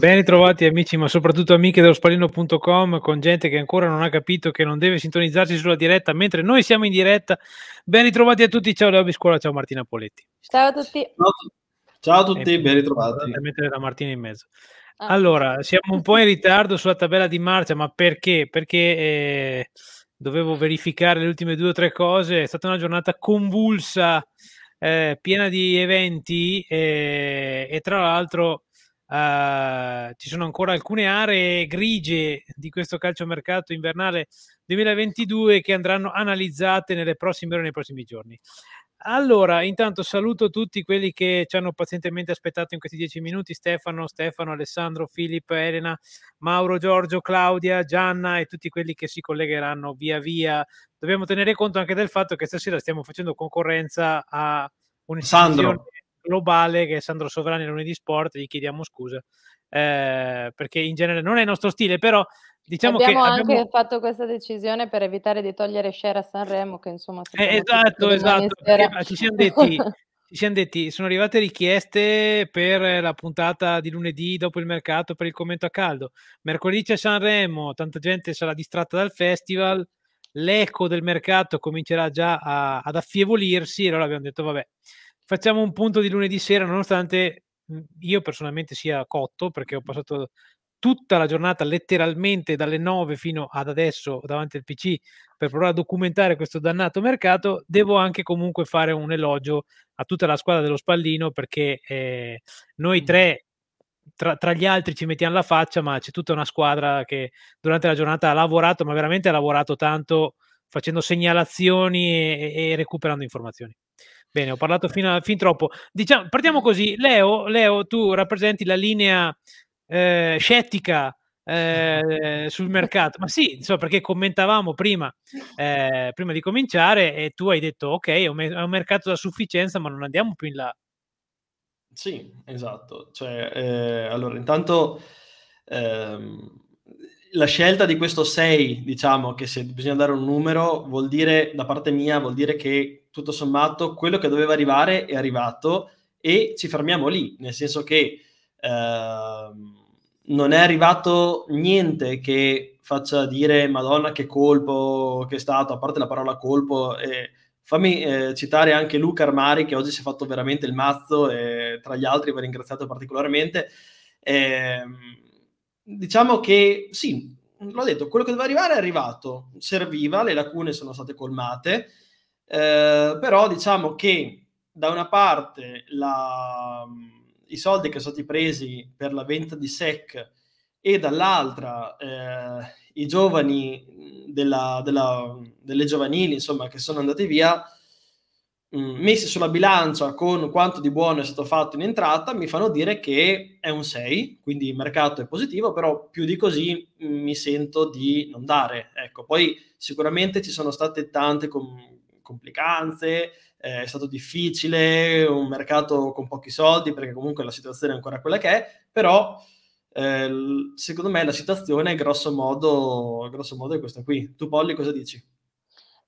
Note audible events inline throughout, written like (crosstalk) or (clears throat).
Ben ritrovati amici, ma soprattutto amiche dello spalino.com con gente che ancora non ha capito che non deve sintonizzarsi sulla diretta mentre noi siamo in diretta. Ben ritrovati a tutti, ciao Leo Scuola, ciao Martina Poletti. Ciao a tutti. Ciao a tutti, ben ritrovati. Mettere la Martina in mezzo. Ah. Allora, siamo un po' in ritardo sulla tabella di marcia, ma perché? Perché eh, dovevo verificare le ultime due o tre cose, è stata una giornata convulsa, eh, piena di eventi eh, e tra l'altro Uh, ci sono ancora alcune aree grigie di questo calciomercato invernale 2022 che andranno analizzate nelle prossime ore, nei prossimi giorni. Allora, intanto saluto tutti quelli che ci hanno pazientemente aspettato in questi dieci minuti, Stefano, Stefano, Alessandro, Filippo, Elena, Mauro, Giorgio, Claudia, Gianna e tutti quelli che si collegheranno via via. Dobbiamo tenere conto anche del fatto che stasera stiamo facendo concorrenza a un Sandro globale che è Sandro Sovrani lunedì sport, gli chiediamo scusa. Eh, perché in genere non è il nostro stile, però diciamo abbiamo che abbiamo anche fatto questa decisione per evitare di togliere share a Sanremo, che insomma... Eh, esatto, esatto, eh, ci siamo detti... (laughs) ci siamo detti, sono arrivate richieste per la puntata di lunedì dopo il mercato per il commento a caldo. Mercoledì c'è Sanremo, tanta gente sarà distratta dal festival, l'eco del mercato comincerà già a, ad affievolirsi e allora abbiamo detto vabbè, facciamo un punto di lunedì sera, nonostante mhmm, io personalmente sia cotto, perché ho passato tutta la giornata letteralmente dalle 9 fino ad adesso davanti al PC per provare a documentare questo dannato mercato, devo anche comunque fare un elogio a tutta la squadra dello Spallino perché eh, noi tre tra, tra, gli altri ci mettiamo la faccia, ma c'è tutta una squadra che durante la giornata ha lavorato, ma veramente ha lavorato tanto facendo segnalazioni e, e recuperando informazioni. Bene, ho parlato fino a, fin troppo. Diciamo, partiamo così. Leo, Leo, tu rappresenti la linea eh, scettica eh, sul mercato. Ma sì, insomma, perché commentavamo prima, eh, prima, di cominciare e tu hai detto, ok, è un, è un, mercato da sufficienza, ma non andiamo più in là. Sì, esatto. Cioè, eh, allora, intanto... Ehm la scelta di questo 6, diciamo che se bisogna dare un numero, vuol dire, da parte mia, vuol dire che tutto sommato quello che doveva arrivare è arrivato e ci fermiamo lì, nel senso che eh, non è arrivato niente che faccia dire Madonna che colpo che è stato, a parte la parola colpo. Eh, fammi eh, citare anche Luca Armari che oggi si è fatto veramente il mazzo e tra gli altri va ringraziato particolarmente. Eh, diciamo che sì, l'ho detto, quello che doveva arrivare è arrivato, serviva, le lacune sono state colmate, eh, però diciamo che da una parte la, i soldi che sono stati presi per la venta di SEC e dall'altra eh, i giovani della, della, delle giovanili insomma che sono andati via mh, mm. messi sulla bilancia con quanto di buono è stato fatto in entrata, mi fanno dire che è un 6, quindi il mercato è positivo, però più di così mm, mi sento di non dare. Ecco, poi sicuramente ci sono state tante com- complicanze, eh, è stato difficile, un mercato con pochi soldi, perché comunque la situazione è ancora quella che è, però eh, secondo me la situazione grosso modo, grosso modo è questa qui. Tu Polly cosa dici?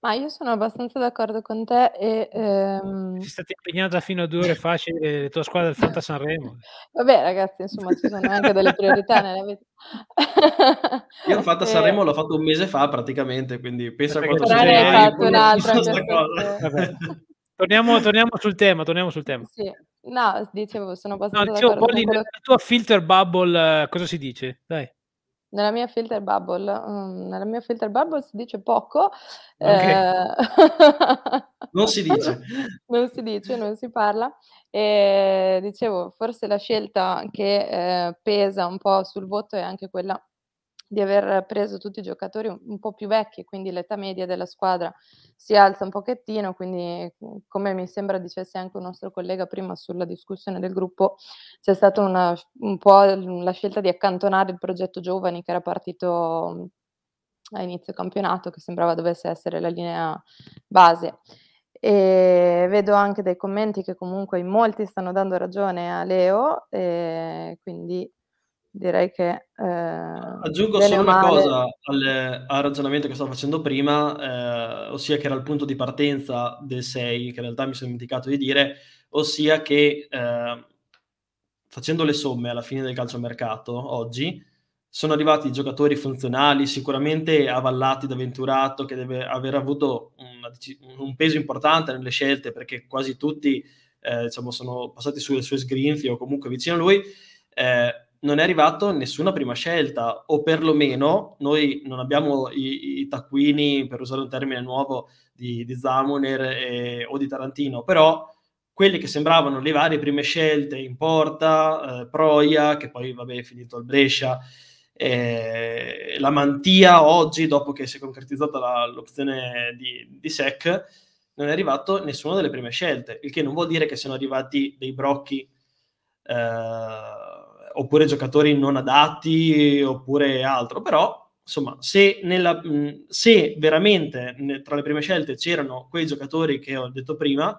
Ma io sono abbastanza d'accordo con te e... Ehm... Sei stata impegnata fino a due ore fa, la tua squadra del Fanta Sanremo. Vabbè ragazzi, insomma ci sono anche delle priorità nella vita. (laughs) io il Fanta (laughs) e... Eh. Sanremo l'ho fatto un mese fa praticamente, quindi pensa a quanto ci sei fatto un'altra torniamo, torniamo, sul tema, torniamo sul tema. Sì. No, dicevo, sono abbastanza no, dicevo, Bolli, quello... La tua filter bubble, eh, cosa si dice? Dai nella mia filter bubble, mm, nella mia filter bubble si dice poco. Ah, okay. Eh... non si dice. (laughs) non si dice, non si parla. E dicevo, forse la scelta che eh, pesa un po' sul voto è anche quella di aver preso tutti i giocatori un, un po' più vecchi, quindi l'età media della squadra si alza un pochettino, quindi mm, come mi sembra dicesse anche un nostro collega prima sulla discussione del gruppo, c'è stata una, un po' la scelta di accantonare il progetto giovani che era partito mm, a inizio campionato, che sembrava dovesse essere la linea base. E vedo anche dai commenti che comunque in molti stanno dando ragione a Leo, quindi direi che... Eh, Aggiungo solo male... una cosa al, al, ragionamento che stavo facendo prima, eh, ossia che era il punto di partenza del 6, che in realtà mi sono dimenticato di dire, ossia che eh, facendo le somme alla fine del calciomercato oggi sono arrivati giocatori funzionali, sicuramente avallati da Venturato, che deve aver avuto una, un peso importante nelle scelte, perché quasi tutti eh, diciamo, sono passati sulle sue sgrinfie o comunque vicino a lui. Eh, non è arrivato nessuna prima scelta, o perlomeno noi non abbiamo i, i taccuini, per usare un termine nuovo, di, di Zamoner e, o di Tarantino, però quelle che sembravano le varie prime scelte in porta, eh, Proia, che poi vabbè è finito al Brescia, eh, la Mantia oggi, dopo che si è concretizzata la, l'opzione di, di SEC, non è arrivato nessuna delle prime scelte, il che non vuol dire che siano arrivati dei brocchi. Eh, oppure giocatori non adatti, oppure altro, però insomma, se, nella, se, veramente tra le prime scelte c'erano quei giocatori che ho detto prima,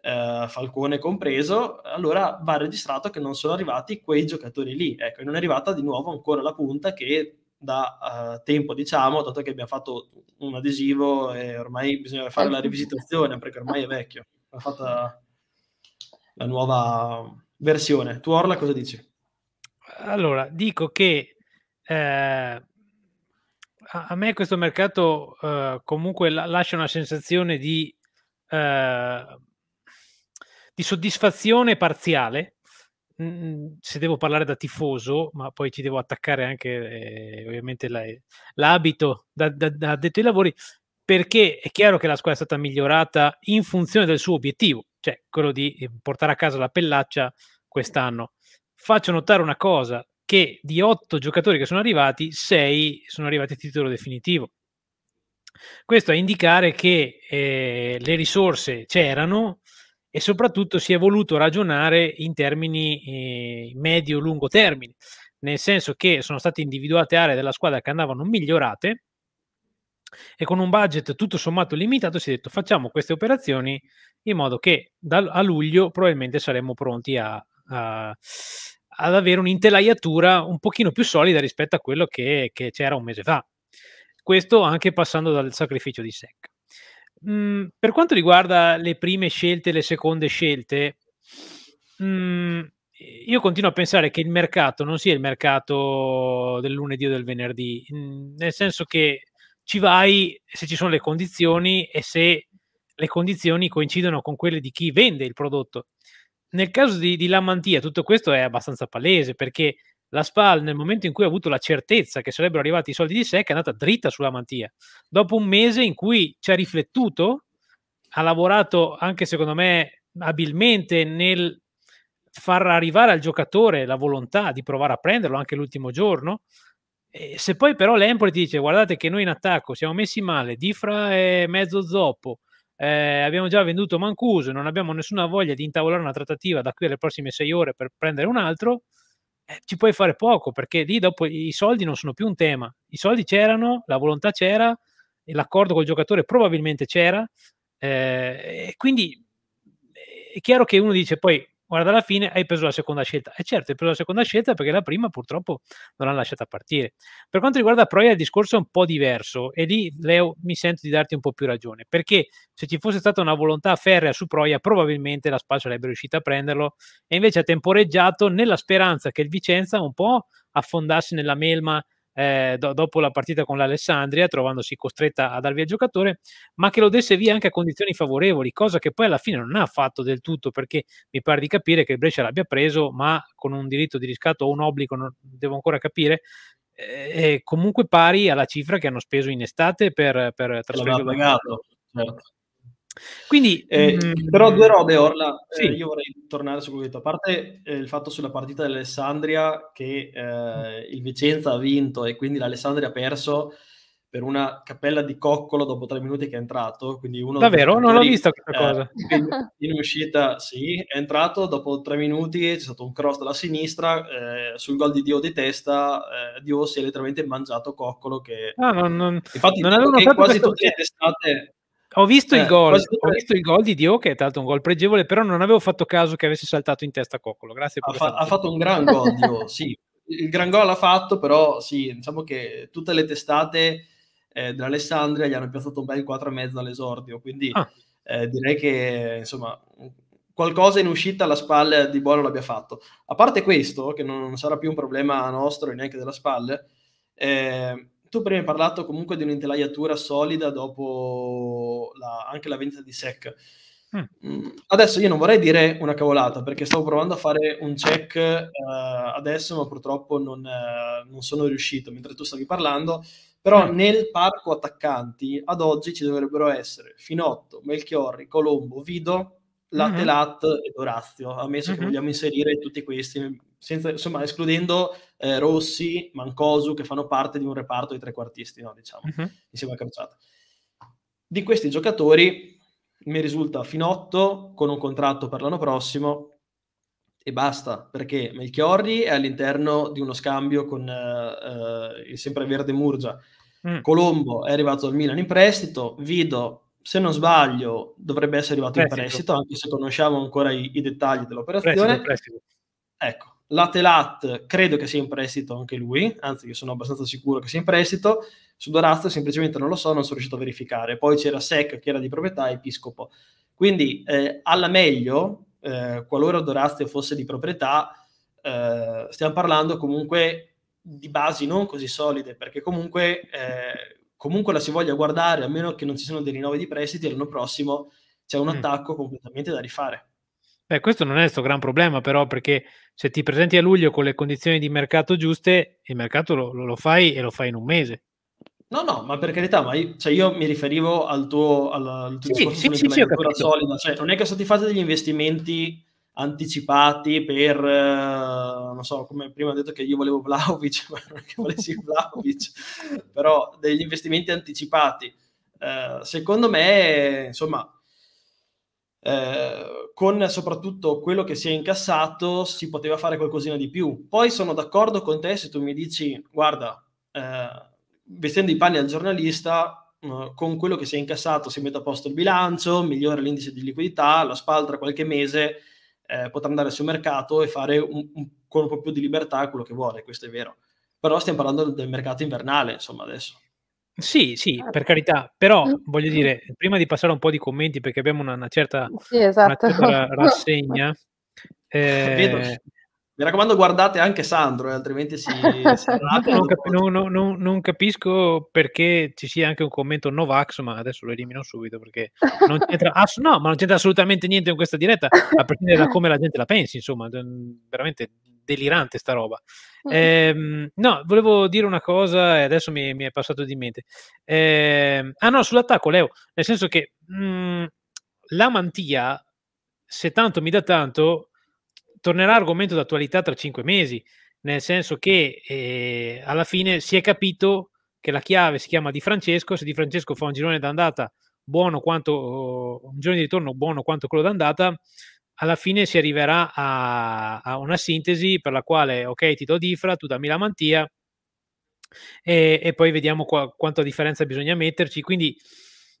eh, Falcone compreso, allora va registrato che non sono arrivati quei giocatori lì. Ecco, non è arrivata di nuovo ancora la punta che da eh, tempo, diciamo, dato che abbiamo fatto un adesivo e ormai bisogna fare la rivisitazione perché ormai è vecchio, ha fatto la nuova versione. Tu Orla cosa dici? allora, dico che eh, a me questo mercato eh, comunque lascia una sensazione di, eh, di soddisfazione parziale, se devo parlare da tifoso, ma poi ci devo attaccare anche eh, ovviamente la, eh, l'abito da, da, da detto ai lavori, perché è chiaro che la squadra è stata migliorata in funzione del suo obiettivo, cioè quello di eh, portare a casa la pellaccia quest'anno faccio notare una cosa, che di otto giocatori che sono arrivati, sei sono arrivati a titolo definitivo. Questo a indicare che eh, le risorse c'erano e soprattutto si è voluto ragionare in termini eh, medio-lungo termine, nel senso che sono state individuate aree della squadra che andavano migliorate e con un budget tutto sommato limitato si è detto facciamo queste operazioni in modo che da, a luglio probabilmente saremo pronti a, a, ad avere un'intelaiatura un pochino più solida rispetto a quello che, che c'era un mese fa. Questo anche passando dal sacrificio di SEC. Mm, per quanto riguarda le prime scelte e le seconde scelte, mm, io continuo a pensare che il mercato non sia il mercato del lunedì o del venerdì, mm, nel senso che ci vai se ci sono le condizioni e se le condizioni coincidono con quelle di chi vende il prodotto nel caso di, di Lamantia tutto questo è abbastanza palese perché la SPAL nel momento in cui ha avuto la certezza che sarebbero arrivati i soldi di SEC è andata dritta sulla mantia. Dopo un mese in cui ci ha riflettuto, ha lavorato anche secondo me abilmente nel far arrivare al giocatore la volontà di provare a prenderlo anche l'ultimo giorno. E se poi però l'Empoli ti dice guardate che noi in attacco siamo messi male, Difra è mezzo zoppo, eh, abbiamo già venduto Mancuso, non abbiamo nessuna voglia di intavolare una trattativa da qui alle prossime sei ore per prendere un altro, eh, ci puoi fare poco perché lì dopo i soldi non sono più un tema. I soldi c'erano, la volontà c'era, l'accordo col giocatore probabilmente c'era, eh, e quindi eh, è chiaro che uno dice poi Guarda, alla fine hai preso la seconda scelta. E eh certo, hai preso la seconda scelta perché la prima purtroppo non l'ha lasciata partire. Per quanto riguarda Proia il discorso è un po' diverso e lì, Leo, mi sento di darti un po' più ragione, perché se ci fosse stata una volontà ferrea su Proia, probabilmente la Spal sarebbe riuscita a prenderlo e invece ha temporeggiato nella speranza che il Vicenza un po' affondasse nella melma eh, do- dopo la partita con l'Alessandria, trovandosi costretta a dar via il giocatore, ma che lo desse via anche a condizioni favorevoli, cosa che poi alla fine non ha fatto del tutto, perché mi pare di capire che il Brescia l'abbia preso, ma con un diritto di riscatto o un obbligo, non, devo ancora capire, eh, comunque pari alla cifra che hanno speso in estate per, per trasferirlo. Certo. Quindi, eh, mm, però due robe, Orla, eh, sì. eh, io vorrei tornare su quello che ho detto, a parte eh, il fatto sulla partita dell'Alessandria che eh, il Vicenza ha vinto e quindi l'Alessandria ha perso per una cappella di coccolo dopo tre minuti che è entrato. Quindi uno Davvero? Non l'ho visto questa eh, cosa. in uscita, sì, è entrato dopo tre minuti, c'è stato un cross dalla sinistra, sul gol di Dio di testa, Dio si è letteralmente mangiato coccolo che... Ah, non, non... Infatti, non avevo notato quasi questo... tutte le testate ho visto, eh, gol, ho visto, il gol, di Dio, che è tra l'altro un gol pregevole, però non avevo fatto caso che avesse saltato in testa Coccolo. Grazie ha, fa- ha, fatto un gran gol, Dio, (laughs) sì. Il gran gol ha fatto, però sì, diciamo che tutte le testate eh, dell'Alessandria gli hanno piazzato un bel 4,5 all'esordio, quindi ah. eh, direi che insomma qualcosa in uscita alla spalle di buono l'abbia fatto. A parte questo, che non sarà più un problema nostro e neanche della spalle, eh, tu prima hai parlato comunque di un'intelaiatura solida dopo la, anche la vendita di SEC. Mm. mm. Adesso io non vorrei dire una cavolata perché stavo provando a fare un check eh, adesso, ma purtroppo non, eh, non, sono riuscito mentre tu stavi parlando. Però mm. nel parco attaccanti ad oggi ci dovrebbero essere Finotto, Melchiorri, Colombo, Vido, Lattelat mm-hmm. ed Orazio, ammesso mm-hmm. che vogliamo inserire tutti questi senza, insomma, escludendo eh, Rossi, Mancosu, che fanno parte di un reparto di trequartisti, no, diciamo, uh-huh. insieme a Crociata. Di questi giocatori mi risulta Finotto con un contratto per l'anno prossimo e basta, perché Melchiorri è all'interno di uno scambio con eh, eh il sempreverde Murgia. Mm. Colombo è arrivato al Milan in prestito, Vido, se non sbaglio, dovrebbe essere arrivato prestito. in prestito, anche se conosciamo ancora i, i dettagli dell'operazione. Prestito, prestito. Ecco, Latelat credo che sia in prestito anche lui, anzi io sono abbastanza sicuro che sia in prestito, su Dorazio semplicemente non lo so, non sono riuscito a verificare. Poi c'era Sec che era di proprietà Episcopo. Quindi eh, alla meglio, eh, qualora Dorazio fosse di proprietà, eh, stiamo parlando comunque di basi non così solide, perché comunque, eh, comunque la si voglia guardare, a meno che non ci siano dei rinnovi di prestiti, l'anno prossimo c'è un mm. attacco completamente da rifare. Beh, questo non è il suo gran problema, però, perché se ti presenti a luglio con le condizioni di mercato giuste, il mercato lo, lo fai e lo fai in un mese. No, no, ma per carità, ma io, cioè io mi riferivo al tuo, al, al tuo sì, discorso sì, sì, sì solida, cioè non è che sono stati fatti degli investimenti anticipati per, eh, non so, come prima ho detto che io volevo Vlaovic, (laughs) ma non che volessi Vlaovic, però degli investimenti anticipati. Eh, secondo me, insomma, eh, con soprattutto quello che si è incassato si poteva fare qualcosina di più. Poi sono d'accordo con te se tu mi dici, guarda, eh, vestendo i panni al giornalista, eh, con quello che si è incassato si mette a posto il bilancio, migliora l'indice di liquidità, la spaltra qualche mese, eh, potrà andare sul mercato e fare un, un, con un po' più di libertà quello che vuole, questo è vero. Però stiamo parlando del mercato invernale, insomma, adesso. Sì, sì, per certo. carità, però voglio dire, prima di passare un po' di commenti, perché abbiamo una, una certa, sì, esatto. una certa (laughs) rassegna. eh... Vedo. Mi raccomando, guardate anche Sandro, eh, altrimenti si. (laughs) non, cap- non, non, non, capisco perché ci sia anche un commento Novax, ma adesso lo elimino subito perché non c'entra, ass- no, ma non c'entra assolutamente niente in questa diretta, a prescindere da come la gente la pensi, insomma, veramente delirante sta roba. Eh, no, volevo dire una cosa e adesso mi, mi è passato di mente. Eh, ah no, sull'attacco, Leo, nel senso che mh, mm, la mantia, se tanto mi dà tanto, tornerà argomento d'attualità tra cinque mesi, nel senso che eh, alla fine si è capito che la chiave si chiama Di Francesco, se Di Francesco fa un girone d'andata buono quanto, un girone di ritorno buono quanto quello d'andata, alla fine si arriverà a, a, una sintesi per la quale, ok, ti do Difra, tu dammi la mantia e, e poi vediamo qua, quanto differenza bisogna metterci. Quindi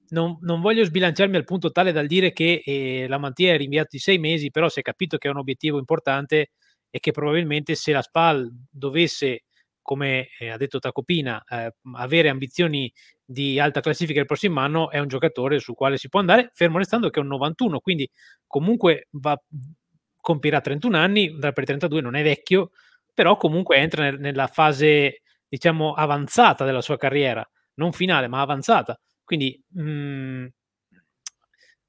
non, non, voglio sbilanciarmi al punto tale dal dire che eh, la mantia è rinviata di sei mesi, però si è capito che è un obiettivo importante e che probabilmente se la SPAL dovesse come eh, ha detto Tacopina, eh, avere ambizioni di alta classifica il prossimo anno è un giocatore sul quale si può andare, fermo restando che è un 91, quindi comunque va, compirà 31 anni, andrà per 32, non è vecchio, però comunque entra nel, nella fase, diciamo, avanzata della sua carriera, non finale, ma avanzata. Quindi mh, mm,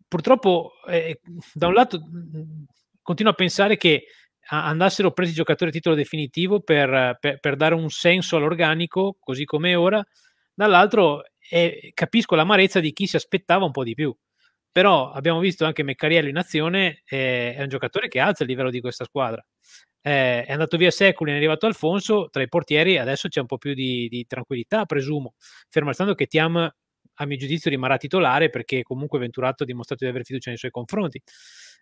purtroppo, eh, da un lato, mh, mm, mm, continuo a pensare che andassero presi giocatori a titolo definitivo per, per, per dare un senso all'organico, così come ora, dall'altro eh, capisco l'amarezza di chi si aspettava un po' di più. Però abbiamo visto anche Meccariello in azione, eh, è un giocatore che alza il livello di questa squadra. Eh, è andato via Secoli, è arrivato Alfonso, tra i portieri adesso c'è un po' più di, di tranquillità, presumo, fermo restando che Tiam, a mio giudizio, rimarrà titolare perché comunque Venturato ha dimostrato di avere fiducia nei suoi confronti.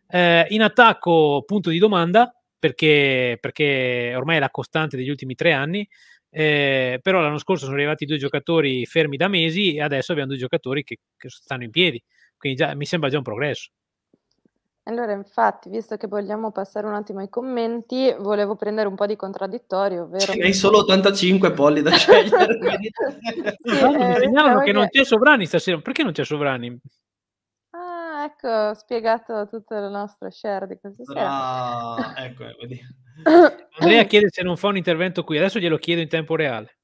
Eh, in attacco, punto di domanda, perché, perché ormai è la costante degli ultimi tre anni. Eh, però l'anno scorso sono arrivati due giocatori fermi da mesi e adesso abbiamo due giocatori che, che stanno in piedi, quindi già, mi sembra già un progresso. Allora, infatti, visto che vogliamo passare un attimo ai commenti, volevo prendere un po' di contraddittorio, ovvero... Hai solo 85 polli da scegliere. sì, (laughs) eh, diciamo segnalano che non c'è Sovrani stasera. Perché non c'è Sovrani? ecco, ho spiegato tutto il nostro share di questa Bra- sera. ecco, eh, vedi. (coughs) Andrea chiede se non fa un intervento qui, adesso glielo chiedo in tempo reale.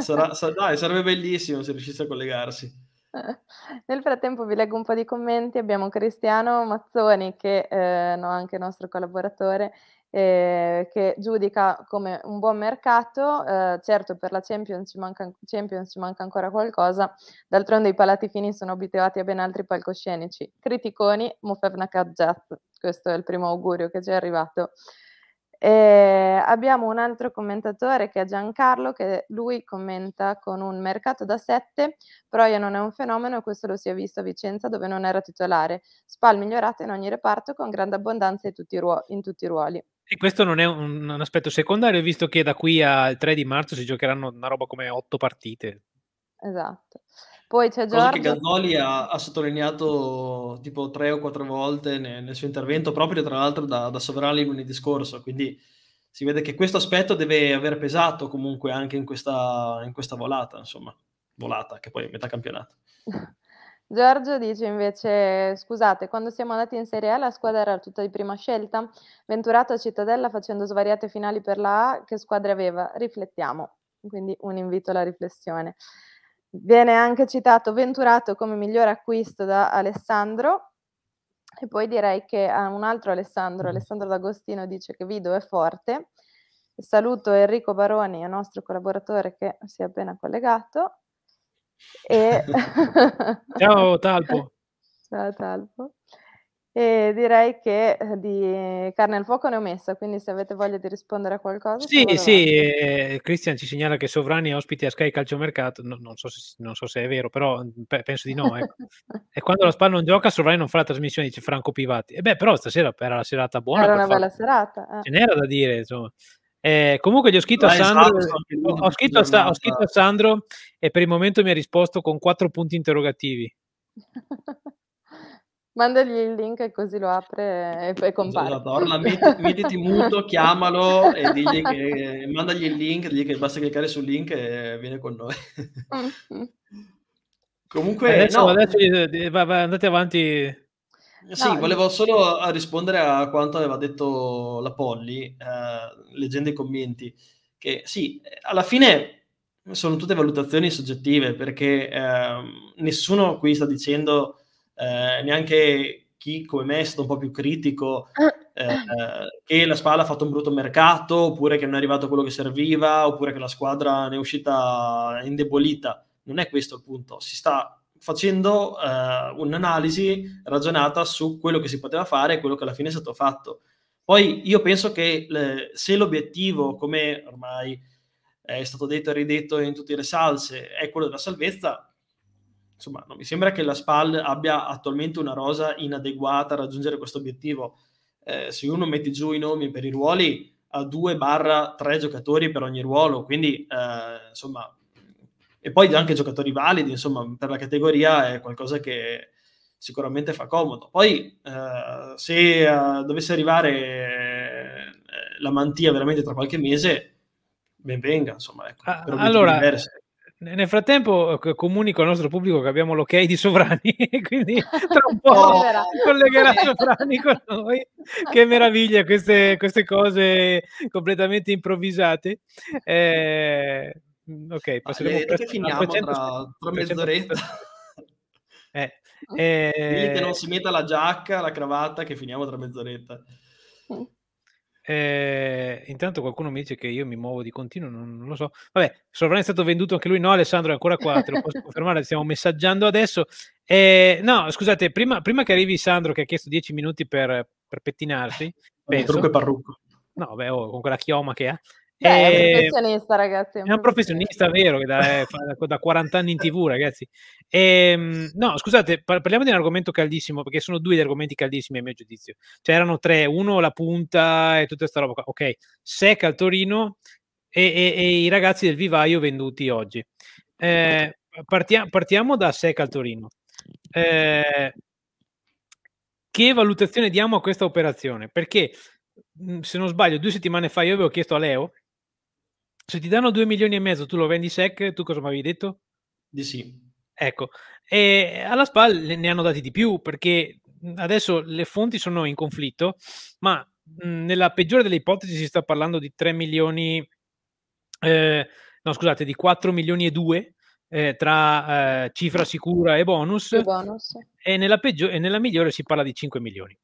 Sarà, sa- dai, sarebbe bellissimo se riuscisse a collegarsi. (laughs) Nel frattempo vi leggo un po' di commenti. Abbiamo Cristiano Mazzoni, che è eh, no, anche nostro collaboratore, eh, che giudica come un buon mercato. Eh, certo, per la Champions ci, manca, Champions ci, manca, ancora qualcosa. D'altronde i palati fini sono abituati a ben altri palcoscenici. Criticoni, Mufevna Kajat. Questo è il primo augurio che ci è arrivato. E ehm, abbiamo un altro commentatore che è Giancarlo, che lui commenta con un mercato da 7, Proia non è un fenomeno questo lo si è visto a Vicenza dove non era titolare. Spal migliorato in ogni reparto con grande abbondanza in tutti i, ruo- in tutti i ruoli. E questo non è un, un, aspetto secondario, visto che da qui al 3 di marzo si giocheranno una roba come 8 partite. Esatto. Poi c'è Giorgio... Cosa che Gazzoli ha, ha, sottolineato tipo tre o quattro volte nel, nel suo intervento, proprio tra l'altro da, da Sovrani lunedì scorso, quindi si vede che questo aspetto deve aver pesato comunque anche in questa, in questa volata, insomma, volata che poi è metà campionato. (laughs) Giorgio dice invece, scusate, quando siamo andati in Serie A la squadra era tutta di prima scelta, Venturato a Cittadella facendo svariate finali per la A, che squadre aveva? Riflettiamo, quindi un invito alla riflessione. Viene anche citato Venturato come miglior acquisto da Alessandro. E poi direi che a ah, un altro Alessandro, mm-hmm. Alessandro D'Agostino, dice che Vido è forte. Saluto Enrico Baroni, il nostro collaboratore che si è appena collegato. E... (laughs) Ciao Talpo. (laughs) Ciao Talpo. E direi che eh, di carne al fuoco ne ho messa, quindi se avete voglia di rispondere a qualcosa. Sì, sì, eh, Cristian ci segnala che Sovrani è ospite a Sky Calciomercato, no, non, so se, non, so se, è vero, però mm, pe- penso di no. Ecco. (laughs) e quando la Spal non gioca, Sovrani non fa la trasmissione, dice Franco Pivati. E beh, però stasera era la serata buona. Era una farlo. bella serata. Eh. Ce n'era da dire, insomma. Eh, comunque gli ho scritto, a Sandro, esatto, ho, scritto a, ho scritto a Sandro e per il momento mi ha risposto con quattro punti interrogativi. (laughs) Mandagli il link e così lo apre e, poi compare. Esatto, metti, mettiti muto, (laughs) chiamalo e digli che, mandagli il link, digli che basta cliccare sul link e viene con noi. (laughs) Comunque, adesso, no. adesso, eh, va, va, andate avanti. Sì, no, volevo solo a eh, rispondere a quanto aveva detto la Polly, eh, leggendo i commenti, che sì, alla fine sono tutte valutazioni soggettive perché eh, nessuno qui sta dicendo eh, neanche chi come me è stato un po' più critico ah, eh, ah. eh, che la Spalla ha fatto un brutto mercato, oppure che non è arrivato quello che serviva, oppure che la squadra ne è uscita indebolita. Non è questo il punto, si sta facendo eh, un'analisi ragionata su quello che si poteva fare e quello che alla fine è stato fatto. Poi io penso che le, se l'obiettivo, come ormai è stato detto e ridetto in tutte le salse, è quello della salvezza, insomma, non mi sembra che la SPAL abbia attualmente una rosa inadeguata a raggiungere questo obiettivo. Eh, se uno mette giù i nomi per i ruoli, ha due barra tre giocatori per ogni ruolo, quindi eh, insomma, e poi anche giocatori validi, insomma, per la categoria è qualcosa che sicuramente fa comodo. Poi eh, se eh, dovesse arrivare eh, la mantia veramente tra qualche mese, ben venga, insomma, ecco, ah, allora, diversi. Nel frattempo eh, comunico al nostro pubblico che abbiamo l'ok di Sovrani, (laughs) quindi tra un po' oh, collegherà Sovrani con noi. Che meraviglia queste, queste cose completamente improvvisate. Eh, ok, passeremo ah, per, finiamo 300, tra, tra mezz'oretta. Eh, eh, che non si metta la giacca, la cravatta, che finiamo tra mezz'oretta. Mm. Eh, intanto qualcuno mi dice che io mi muovo di continuo, non, non lo so. Vabbè, Sovrano è stato venduto anche lui. No, Alessandro è ancora qua, te lo posso (laughs) confermare, stiamo messaggiando adesso. Eh, no, scusate, prima, prima, che arrivi Sandro che ha chiesto 10 minuti per, per pettinarsi, penso, trucco e parrucco. No, beh, oh, con quella chioma che ha. Beh, cioè, è un ehm, professionista, ragazzi. È un, professionista, vero, che da, eh, da, 40 anni in tv, ragazzi. E, ehm, no, scusate, parliamo di un argomento caldissimo, perché sono due gli argomenti caldissimi a mio giudizio. Cioè, erano tre, uno la punta e tutta questa roba qua. Ok, Seca al Torino e, e, e, i ragazzi del vivaio venduti oggi. Eh, partia, partiamo da Seca al Torino. Eh, che valutazione diamo a questa operazione? Perché se non sbaglio, due settimane fa io avevo chiesto a Leo se cioè, ti danno 2 milioni e mezzo, tu lo vendi sec, tu cosa mi avevi detto? Di sì. Ecco, e alla SPAL ne hanno dati di più perché adesso le fonti sono in conflitto, ma nella peggiore delle ipotesi si sta parlando di 3 milioni, eh, no scusate, di 4 milioni e 2 eh, tra eh, cifra sicura e bonus, e, bonus. e, nella, peggio- e nella migliore si parla di 5 milioni.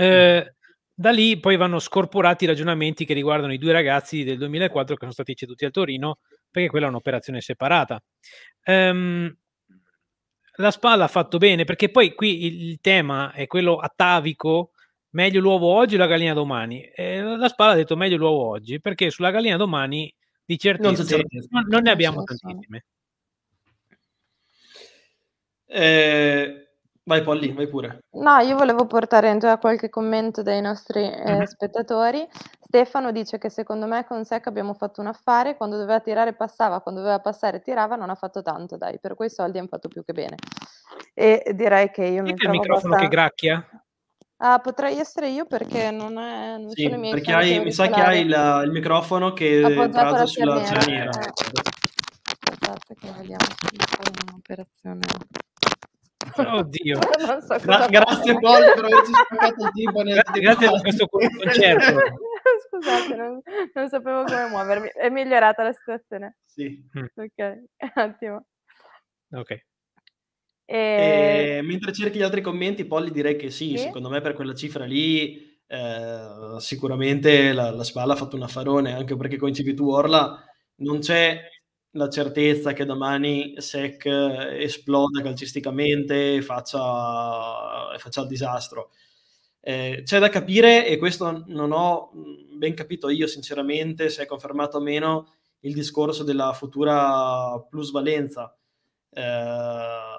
Mm. Eh, da lì poi vanno scorporati i ragionamenti che riguardano i due ragazzi del 2004 che sono stati ceduti al Torino, perché quella è un'operazione separata. Um, la spalla ha fatto bene, perché poi qui il, tema è quello atavico, meglio l'uovo oggi o la gallina domani. Eh, la spalla ha detto meglio l'uovo oggi, perché sulla gallina domani di certezze non, non, non ne abbiamo tantissime. Eh, Vai Polly, vai pure. No, io volevo portare in già qualche commento dai nostri eh, mhm. spettatori. Stefano dice che secondo me con Sec abbiamo fatto un affare, quando doveva tirare passava, quando doveva passare tirava, non ha fatto tanto, dai, per quei soldi hanno fatto più che bene. E direi che io... Senti mi il microfono abbastanza... che gracchia? Ah, potrei essere io perché non, è, non sì, sono i miei... Perché hai, mi sa che hai il, il microfono che è sulla cerniera. Eh. Aspettate che vediamo se fare un'operazione... Certo. Oddio. (laughs) So Gra- grazie Paul per averci spaccato il tipo. Grazie, grazie per questo (laughs) concerto. (laughs) Scusate, non, non, sapevo come muovermi. È migliorata la situazione? Sì. Mm. Ok, un attimo. Ok. E... E, mentre cerchi gli altri commenti, Polly direi che sì, sì, secondo me per quella cifra lì eh, sicuramente la, la Spalla ha fatto un affarone, anche perché con coincidi tu Orla, non c'è la certezza che domani SEC eh, esploda calcisticamente e faccia, faccia il disastro. Eh, c'è da capire, e questo non ho mm, ben capito io sinceramente se è confermato o meno, il discorso della futura plusvalenza. Eh,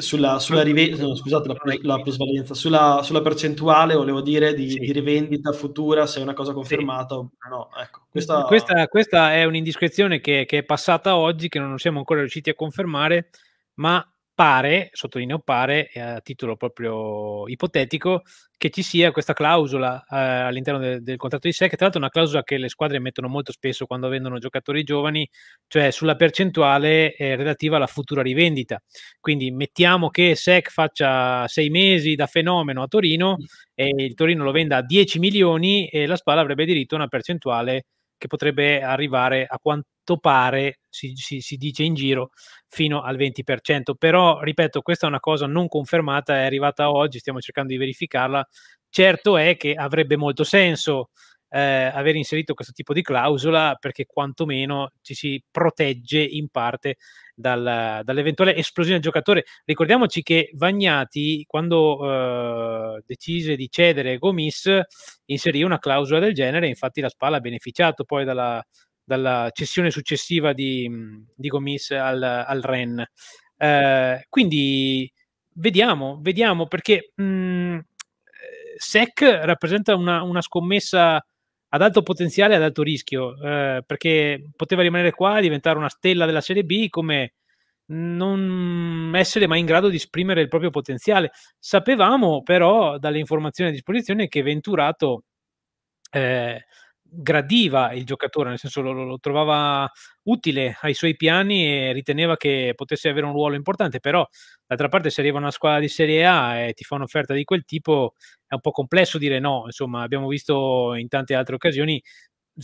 sulla, sulla, rivendita, no, scusate, la, la plusvalenza, sulla, sulla, percentuale volevo dire di, sì. di, rivendita futura se è una cosa confermata sì. oppure no. Ecco, questa... Questa, questa... è un'indiscrezione che, che, è passata oggi, che non siamo ancora riusciti a confermare, ma pare, sottolineo pare, a titolo proprio ipotetico, che ci sia questa clausola eh, all'interno de- del contratto di SEC, tra l'altro è una clausola che le squadre mettono molto spesso quando vendono giocatori giovani, cioè sulla percentuale eh, relativa alla futura rivendita. Quindi mettiamo che SEC faccia sei mesi da fenomeno a Torino e il Torino lo venda a 10 milioni e la Spalla avrebbe diritto a una percentuale che potrebbe arrivare a quanto pare, si, si, si dice in giro, fino al 20%. Però, ripeto, questa è una cosa non confermata, è arrivata oggi, stiamo cercando di verificarla. Certo è che avrebbe molto senso eh, aver inserito questo tipo di clausola perché quantomeno ci si protegge in parte dal, dall'eventuale esplosione del giocatore. Ricordiamoci che Vagnati, quando eh, decise di cedere Gomis, inserì una clausola del genere, infatti la Spalla ha beneficiato poi dalla, dalla cessione successiva di, di Gomis al, al Ren. Eh, quindi vediamo, vediamo perché mh, mm, eh, SEC rappresenta una, una scommessa ad alto potenziale e ad alto rischio, eh, perché poteva rimanere qua e diventare una stella della Serie B come non essere mai in grado di esprimere il proprio potenziale. Sapevamo però dalle informazioni a disposizione che Venturato eh, gradiva il giocatore, nel senso lo, lo, trovava utile ai suoi piani e riteneva che potesse avere un ruolo importante, però d'altra parte se arriva una squadra di Serie A e ti fa un'offerta di quel tipo è un po' complesso dire no, insomma abbiamo visto in tante altre occasioni,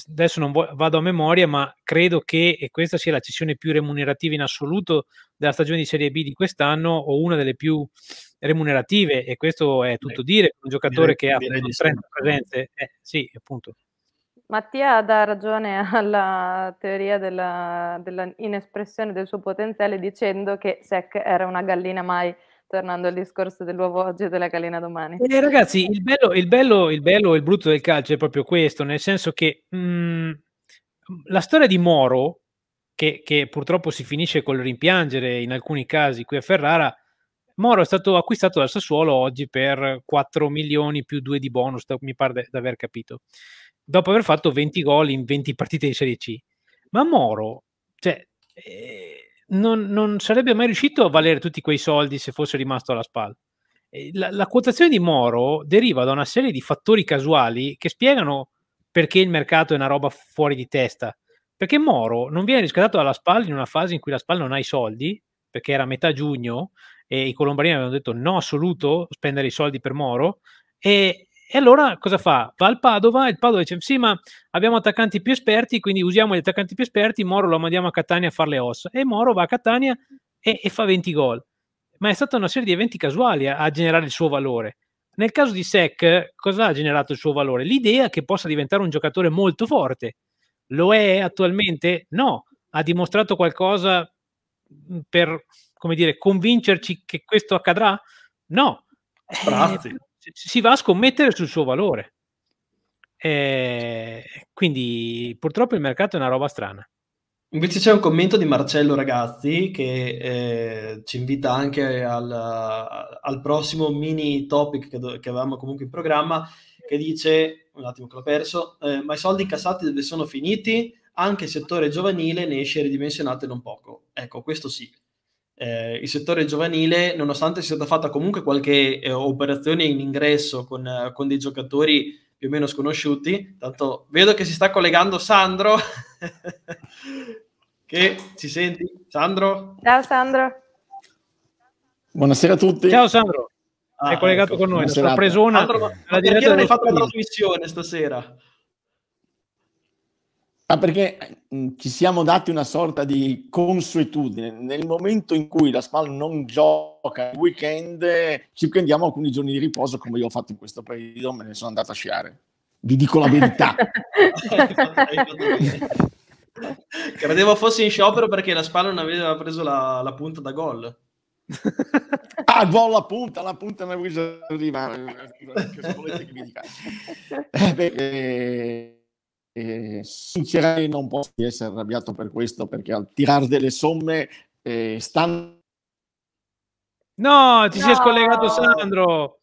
adesso non vo- vado a memoria, ma credo che questa sia la cessione più remunerativa in assoluto della stagione di Serie B di quest'anno o una delle più remunerative e questo è tutto dire, un giocatore direi, che ha 30 presenze, eh, sì appunto. Mattia dà ragione (laughs) alla teoria della, della del suo potenziale dicendo che Sec era una gallina mai tornando al discorso dell'uovo oggi e della gallina domani. Eh, ragazzi, il bello, il bello, il bello e il brutto del calcio è proprio questo, nel senso che mh, mm, la storia di Moro, che, che, purtroppo si finisce col rimpiangere in alcuni casi qui a Ferrara, Moro è stato acquistato dal Sassuolo oggi per 4 milioni più 2 di bonus, mi pare di aver capito dopo aver fatto 20 gol in 20 partite di Serie C. Ma Moro, cioè, eh, non, non, sarebbe mai riuscito a valere tutti quei soldi se fosse rimasto alla spalla. La, la quotazione di Moro deriva da una serie di fattori casuali che spiegano perché il mercato è una roba fuori di testa. Perché Moro non viene riscattato dalla SPAL in una fase in cui la SPAL non ha i soldi, perché era metà giugno e i colombrini avevano detto no assoluto spendere i soldi per Moro, e, e allora cosa fa? Va al Padova e il Padova dice: Sì, ma abbiamo attaccanti più esperti, quindi usiamo gli attaccanti più esperti. Moro lo mandiamo a Catania a fare le ossa. E Moro va a Catania e, e fa 20 gol. Ma è stata una serie di eventi casuali a, a generare il suo valore. Nel caso di Sec, cosa ha generato il suo valore? L'idea che possa diventare un giocatore molto forte. Lo è attualmente? No. Ha dimostrato qualcosa mm, per, come dire, convincerci che questo accadrà? No. Grazie. Eh, si va a scommettere sul suo valore. Eh, quindi purtroppo il mercato è una roba strana. Invece c'è un commento di Marcello Ragazzi che eh, ci invita anche al, al prossimo mini topic che, do, che, avevamo comunque in programma, che dice, un attimo che l'ho perso, eh, ma i soldi incassati dove sono finiti? Anche il settore giovanile ne esce ridimensionato non poco. Ecco, questo sì eh, il settore giovanile, nonostante sia stata fatta comunque qualche eh, operazione in ingresso con, eh, con, dei giocatori più o meno sconosciuti, tanto vedo che si sta collegando Sandro, (laughs) che ci senti? Sandro? Ciao Sandro. Buonasera a tutti. Ciao Sandro, ah, è collegato ecco, con noi, l'ha preso una... Sandro, ma, perché non hai fatto la trasmissione stasera? Ma perché mm, ci siamo dati una sorta di consuetudine. Nel momento in cui la SPAL non gioca il weekend, ci prendiamo alcuni giorni di riposo, come io ho fatto in questo periodo, me ne sono andato a sciare. Vi dico la verità. (laughs) Credevo fosse in sciopero perché la SPAL non aveva preso la, la punta da gol. (laughs) ah, gol la punta, la punta mi ha preso arrivare. Che volete che vi dica? Eh, beh, eh eh, sinceramente non posso essere arrabbiato per questo perché al tirare delle somme eh, stanno... No, ti no. si scollegato Sandro.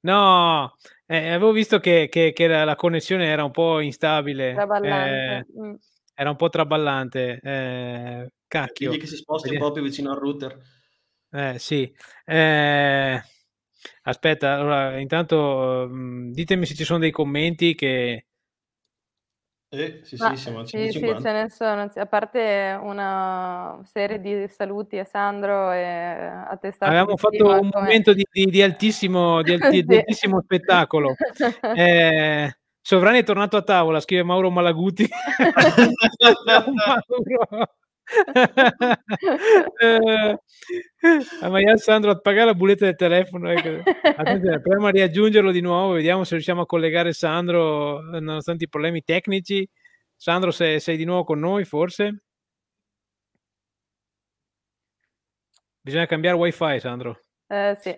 No, eh, avevo visto che, che, che la, la, connessione era un po' instabile. Traballante. Eh, mm. Era un po' traballante. Eh, cacchio. Vedi che si sposta Vedi. proprio vicino al router. Eh, sì. Eh, aspetta, allora, intanto mm, ditemi se ci sono dei commenti che eh, sì, sì, Ma siamo a sì, sì, ce ne sono, a parte una serie di saluti a Sandro e a testa Abbiamo fatto un come... momento di, di- di altissimo, di (laughs) alti- di altissimo spettacolo. (laughs) Eh, Sovrani è tornato a tavola, scrive Mauro Malaguti. (laughs) Mauro eh, ma Sandro a pagare la bulletta del telefono ecco. Eh, Attenzione, (laughs) proviamo a riaggiungerlo di nuovo vediamo se riusciamo a collegare Sandro eh, nonostante i problemi tecnici Sandro sei, sei di nuovo con noi forse bisogna cambiare wifi Sandro eh, sì.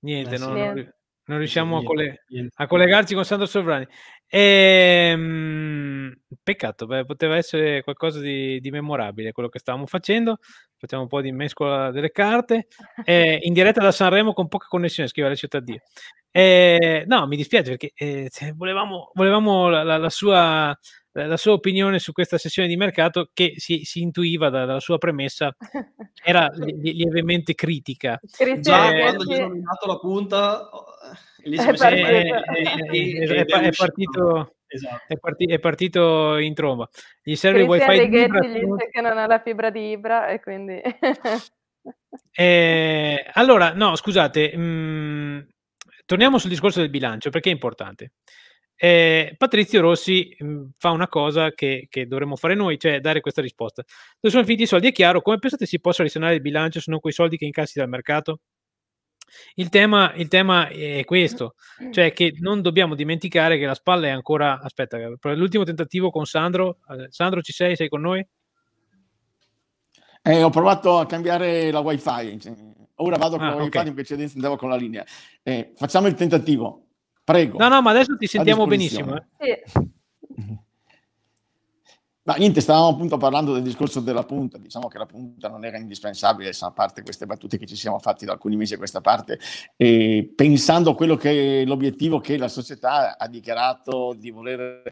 niente, eh, no, sì. Non, non, riusciamo a, coll- a collegarci con Sandro Sovrani e, ehm, peccato, beh, poteva essere qualcosa di, di, memorabile quello che stavamo facendo. Facciamo un po' di mescola delle carte. (laughs) Eh, in diretta da Sanremo con poca connessione, scrive la cittadina. Eh, no, mi dispiace perché eh, volevamo, volevamo la, la, la, sua, la, sua, opinione su questa sessione di mercato che si, si intuiva da, dalla sua premessa, era (laughs) li, lievemente critica. Cristiano, eh, quando gli hanno nominato la punta... Eh, è, partito, Esatto, partito, esatto. è, parti, è partito in tromba. Gli serve Cristian il wifi Lighetti di Ibra. Gli dice che non ha la fibra di Ibra e quindi... eh, allora, no, scusate, mh, mhmm, torniamo sul discorso del bilancio perché è importante. Eh, Patrizio Rossi mh, mhmm, fa una cosa che, che, dovremmo fare noi, cioè dare questa risposta. Dove sono finiti i soldi? È chiaro, come pensate si possa risanare il bilancio se non quei soldi che incassi dal mercato? Il tema, il tema, è questo, cioè che non dobbiamo dimenticare che la spalla è ancora... Aspetta, eh, l'ultimo tentativo con Sandro. Eh, Sandro, ci sei? Sei con noi? Eh, ho provato a cambiare la wifi. Eh, cioè, ora vado con ah, la wifi, in precedenza, andavo con la linea. Eh, facciamo il tentativo. Prego. No, no, ma adesso ti sentiamo benissimo. Eh. Sì. Ma niente, stavamo appunto parlando del discorso della punta, diciamo che la punta non era indispensabile, a parte queste battute che ci siamo fatti da alcuni mesi a questa parte, e pensando a quello che è l'obiettivo che la società ha dichiarato di voler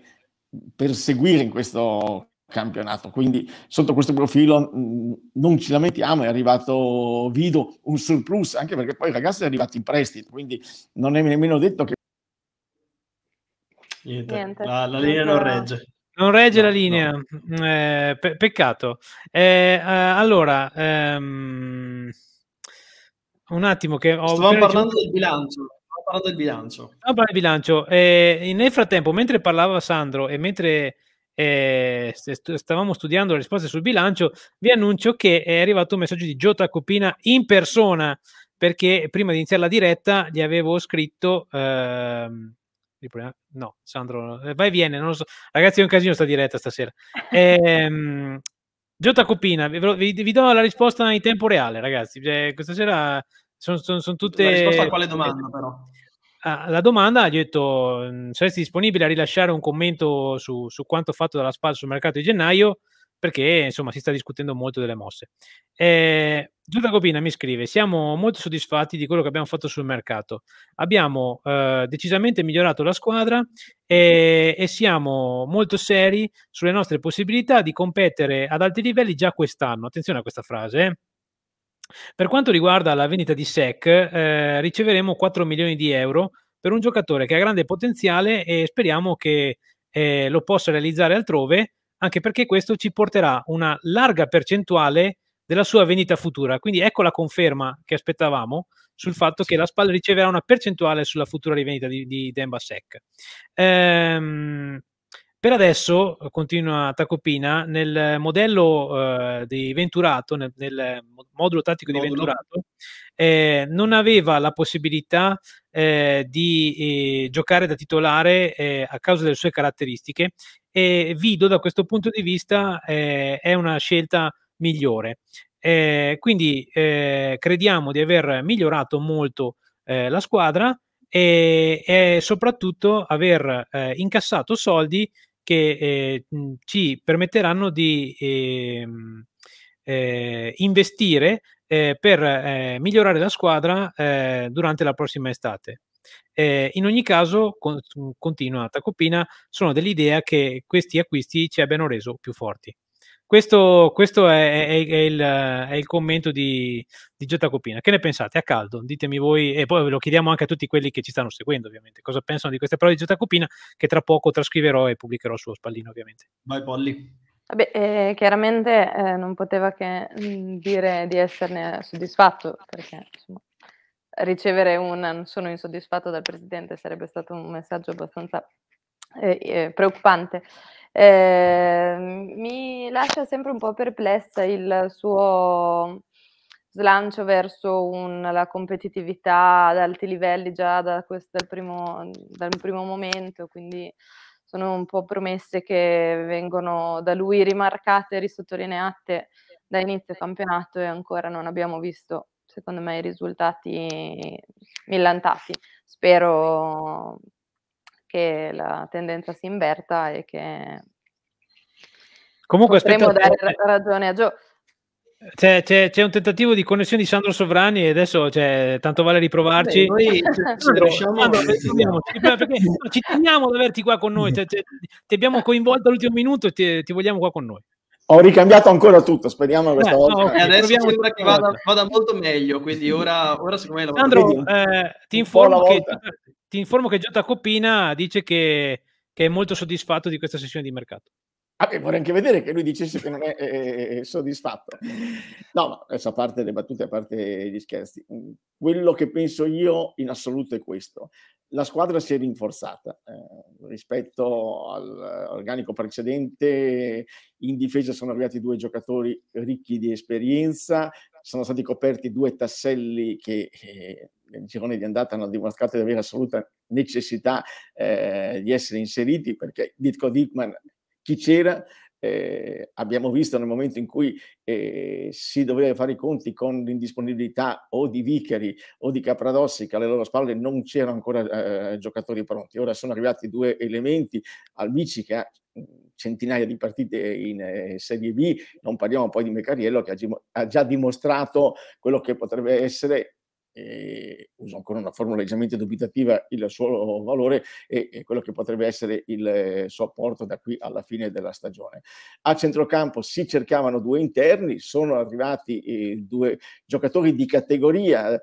perseguire in questo campionato. Quindi sotto questo profilo mm, non ci lamentiamo, è arrivato Vido un surplus, anche perché poi il ragazzo è arrivato in prestito, quindi non è nemmeno detto che... Niente, Niente. La, la linea non regge. Non regge no, la linea, no. Mm, eh, pe- peccato. Eh, eh, allora, ehm, un attimo che ho... Stavamo parlando ricevuto... del bilancio parlando del bilancio. Ah, parla bilancio. Eh, nel frattempo, mentre parlava Sandro e mentre eh, stavamo studiando le risposte sul bilancio, vi annuncio che è arrivato un messaggio di Giota Copina in persona, perché prima di iniziare la diretta gli avevo scritto eh, No, Sandro, eh, vai e viene, non lo so. Ragazzi, è un casino sta diretta stasera. (laughs) Ehm, Giota Copina, vi, vi, do la risposta in tempo reale, ragazzi. Cioè, questa sera sono, sono, sono tutte... La risposta a quale domanda, però? Ah, la domanda, gli ho detto, mm, saresti disponibile a rilasciare un commento su, su quanto fatto dalla SPAL sul mercato di gennaio? perché insomma si sta discutendo molto delle mosse. Eh, Giuda Gobina mi scrive: Siamo molto soddisfatti di quello che abbiamo fatto sul mercato. Abbiamo eh, decisamente migliorato la squadra e, e, siamo molto seri sulle nostre possibilità di competere ad alti livelli già quest'anno. Attenzione a questa frase. Eh. Per quanto riguarda la vendita di SEC, eh, riceveremo 4 milioni di euro per un giocatore che ha grande potenziale e speriamo che eh, lo possa realizzare altrove anche perché questo ci porterà una larga percentuale della sua vendita futura. Quindi ecco la conferma che aspettavamo sul fatto sì. che la SPAL riceverà una percentuale sulla futura rivendita di, di Demba Sec. Ehm, per adesso, continua Tacopina, nel modello eh, di Venturato, nel, nel, modulo tattico Modulo. di Venturato, eh, non aveva la possibilità eh, di eh, giocare da titolare eh, a causa delle sue caratteristiche e Vido da questo punto di vista eh, è una scelta migliore. Eh, quindi eh, crediamo di aver migliorato molto la squadra e, e soprattutto aver incassato soldi che ci permetteranno di ehm, investire eh, per eh, migliorare la squadra eh, durante la prossima estate. Eh, in ogni caso, con, mm, continua Tacopina, sono dell'idea che questi acquisti ci abbiano reso più forti. Questo, questo è, è, è, il, è, il, commento di, di Gio Tacopina. Che ne pensate a caldo? Ditemi voi, e poi ve lo chiediamo anche a tutti quelli che ci stanno seguendo, ovviamente, cosa pensano di queste parole di Giotta Copina, che tra poco trascriverò e pubblicherò sullo spallino, ovviamente. Vai, Polli. Vabbè, eh, chiaramente eh, non poteva che mm, dire di esserne soddisfatto, perché insomma, ricevere un non sono insoddisfatto dal Presidente sarebbe stato un messaggio abbastanza eh, eh preoccupante. Ehm, mi lascia sempre un po' perplessa il suo slancio verso un, la competitività ad alti livelli già da questo, dal, primo, dal primo momento, quindi sono un po' promesse che vengono da lui rimarcate, risottolineate da inizio campionato e ancora non abbiamo visto, secondo me, i risultati millantati. Spero che la tendenza si inverta e che Comunque, potremo aspetta... dare eh, ragione a Gio. C'è, c'è, c'è, un tentativo di connessione di Sandro Sovrani e adesso cioè, tanto vale riprovarci. noi ci teniamo ad averti qua con noi, cioè, cioè, ti abbiamo coinvolto all'ultimo minuto e ti, ti, vogliamo qua con noi. Ho ricambiato ancora tutto, speriamo questa eh, volta. No, okay, eh, adesso sembra che vada, vada, molto meglio, quindi ora, ora secondo me la Sandro, eh, ti, informo che, ti, informo che, Giotta Coppina dice che, che è molto soddisfatto di questa sessione di mercato. Ah, vorrei anche vedere che lui dicesse che non è eh, soddisfatto. No, ma adesso a parte le battute, a parte gli scherzi, mm, quello che penso io in assoluto è questo. La squadra si è rinforzata eh, rispetto all'organico precedente. In difesa sono arrivati due giocatori ricchi di esperienza, sono stati coperti due tasselli che eh, nel girone di andata hanno dimostrato di avere assoluta necessità eh, di essere inseriti perché Ditko Dickman chi c'era. Eh, abbiamo visto nel momento in cui eh, si doveva fare i conti con l'indisponibilità o di Vicari o di Capradossi che alle loro spalle non c'erano ancora eh, giocatori pronti. Ora sono arrivati due elementi, Albici che ha mm, centinaia di partite in eh, Serie B, non parliamo poi di Meccariello che ha già dimostrato quello che potrebbe essere eh, uso ancora una formula leggermente dubitativa, il suo valore e, e, quello che potrebbe essere il eh, suo apporto da qui alla fine della stagione. A centrocampo si cercavano due interni, sono arrivati eh, due giocatori di categoria,